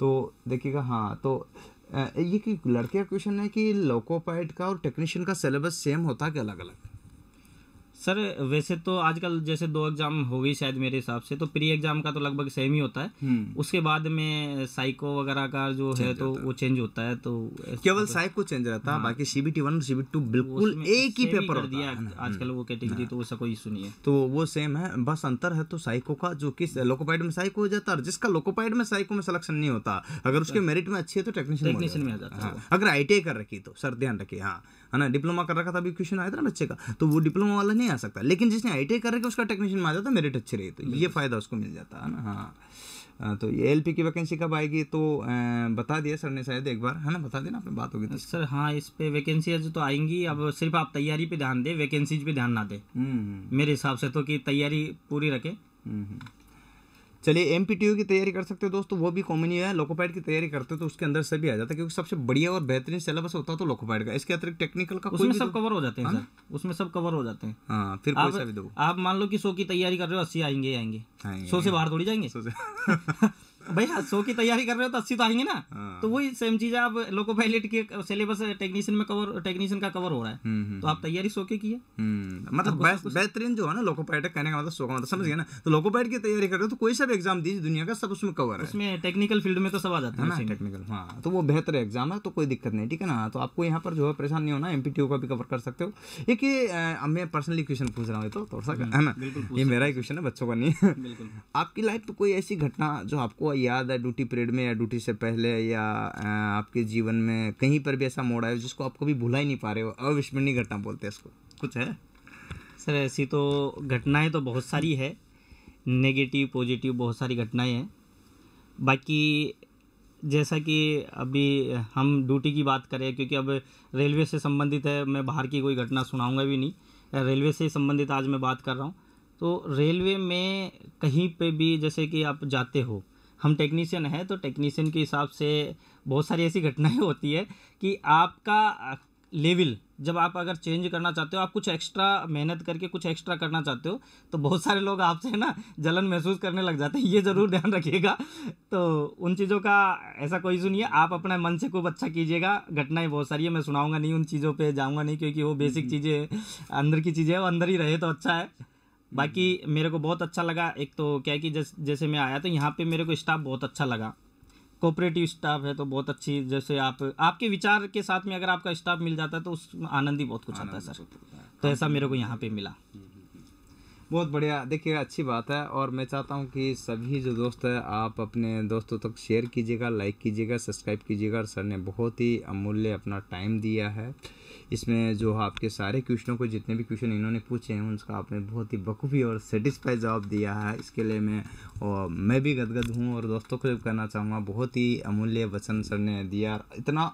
तो देखिएगा हाँ तो ये कि लड़के का क्वेश्चन है कि लोकोपाइट का और टेक्नीशियन का सिलेबस सेम होता है कि अलग अलग सर वैसे तो आजकल जैसे दो एग्जाम हो गई शायद मेरे हिसाब से तो प्री एग्जाम का तो लगभग सेम ही होता है हम्म। उसके बाद में साइको वगैरह का जो है तो वो चेंज होता है तो केवल साइको चेंज रहता है हाँ। बाकी सीबीटी वन सीबीटी टू बिल्कुल एक ही पेपर होता है आजकल वो कैटेगरी हाँ। तो उसका कोई इशू नहीं है तो वो सेम है बस अंतर है तो साइको का जो किस लोकोपाइड में साइको हो जाता है और जिसका लोकोपाइड में साइको में सिलेक्शन नहीं होता अगर उसके मेरिट अच्छा। में अच्छी है तो टेक्नीशियन टेक्नीशियन में आ जाता है हाँ। अगर आई कर रखी तो सर ध्यान रखिए हाँ है ना डिप्लोमा कर रखा था अभी क्वेश्चन आया था ना बच्चे का तो वो डिप्लोमा वाला नहीं आ सकता लेकिन जिसने आई टी करके उसका टेक्नीशियन में आ जाता मेरिट अच्छी रही तो ये फ़ायदा उसको मिल जाता है ना हाँ तो ये एल की वैकेंसी कब आएगी तो बता दिया सर ने शायद एक बार है ना बता देना बात होगी तो सर हाँ इस पर जो तो आएंगी अब सिर्फ आप तैयारी पे ध्यान दें वैकेंसीज पे ध्यान ना दें हम्म। मेरे हिसाब से तो कि तैयारी पूरी रखें हम्म, हम्म। चलिए एम की तैयारी कर सकते हो दोस्तों वो भी कॉमन ही है लोकोपैड की तैयारी करते हो तो उसके अंदर सभी आ जाता है क्योंकि सबसे बढ़िया और बेहतरीन सिलेबस होता है तो लोकोपैड का इसके अतिरिक्त टेक्निकल का उसमें सब कवर तो- हो जाते हैं सर हाँ? उसमें सब कवर हो जाते हैं हाँ फिर आप, भी दो आप मान लो कि सो की तैयारी कर रहे हो अस्सी आएंगे आएंगे हाँ, सो से बाहर थोड़ी जाएंगे भाई सौ हाँ, की तैयारी कर रहे हो तो अस्सी तो आएंगे ना हाँ। तो वही सेम चीज आप लोको पायलट के सिलेबस टेक्नीशियन में कवर टेक्नीशियन का कवर हो रहा है हम्म, हम्म, तो आप हम्म। तैयारी सौ की है मतलब बेहतरीन जो है ना लोको पायलट कहने का मतलब सौ का मतलब समझ गया ना तो लोको पायलट की तैयारी कर रहे हो तो कोई सा भी एग्जाम दीजिए दुनिया का सब उसमें कवर है उसमें टेक्निकल फील्ड में तो सब आ जाता है ना टेक्निकल हाँ तो वो बेहतर एग्जाम है तो कोई दिक्कत नहीं ठीक है ना तो आपको यहाँ पर जो है परेशान नहीं होना एम का भी कवर कर सकते हो एक ये मैं पर्सनली क्वेश्चन पूछ रहा हूँ तो थोड़ा सा है ना ये मेरा ही क्वेश्चन है बच्चों का नहीं आपकी लाइफ में कोई ऐसी घटना जो आपको याद है ड्यूटी पीरियड में या ड्यूटी से पहले या आपके जीवन में कहीं पर भी ऐसा मोड़ आया जिसको आप कभी भुला ही नहीं पा रहे हो अविस्मरणीय घटना बोलते हैं इसको कुछ है सर ऐसी तो घटनाएं तो बहुत सारी है नेगेटिव पॉजिटिव बहुत सारी घटनाएं हैं बाकी जैसा कि अभी हम ड्यूटी की बात करें क्योंकि अब रेलवे से संबंधित है मैं बाहर की कोई घटना सुनाऊंगा भी नहीं रेलवे से संबंधित आज मैं बात कर रहा हूँ तो रेलवे में कहीं पे भी जैसे कि आप जाते हो हम टेक्नीशियन हैं तो टेक्नीशियन के हिसाब से बहुत सारी ऐसी घटनाएं होती है कि आपका लेवल जब आप अगर चेंज करना चाहते हो आप कुछ एक्स्ट्रा मेहनत करके कुछ एक्स्ट्रा करना चाहते हो तो बहुत सारे लोग आपसे ना जलन महसूस करने लग जाते हैं ये ज़रूर ध्यान रखिएगा तो उन चीज़ों का ऐसा कोई इशू नहीं है आप अपने मन से खूब अच्छा कीजिएगा घटनाएं बहुत सारी है मैं सुनाऊंगा नहीं उन चीज़ों पर जाऊँगा नहीं क्योंकि वो बेसिक हम्म। चीज़ें अंदर की चीज़ें वो अंदर ही रहे तो अच्छा है बाकी मेरे को बहुत अच्छा लगा एक तो क्या है कि जैसे जैसे मैं आया तो यहाँ पे मेरे को स्टाफ बहुत अच्छा लगा कोऑपरेटिव स्टाफ है तो बहुत अच्छी जैसे आप आपके विचार के साथ में अगर आपका स्टाफ मिल जाता है तो उस आनंद ही बहुत कुछ आता है सर तो ऐसा मेरे को यहाँ पे मिला बहुत बढ़िया देखिए अच्छी बात है और मैं चाहता हूँ कि सभी जो दोस्त है आप अपने दोस्तों तक शेयर कीजिएगा लाइक कीजिएगा सब्सक्राइब कीजिएगा और सर ने बहुत ही अमूल्य अपना टाइम दिया है इसमें जो आपके सारे क्वेश्चनों को जितने भी क्वेश्चन इन्होंने पूछे हैं उनका आपने बहुत ही बखूबी और सेटिस्फाई जवाब दिया है इसके लिए मैं और मैं भी गदगद हूँ और दोस्तों को करना चाहूँगा बहुत ही अमूल्य वचन सर ने दिया इतना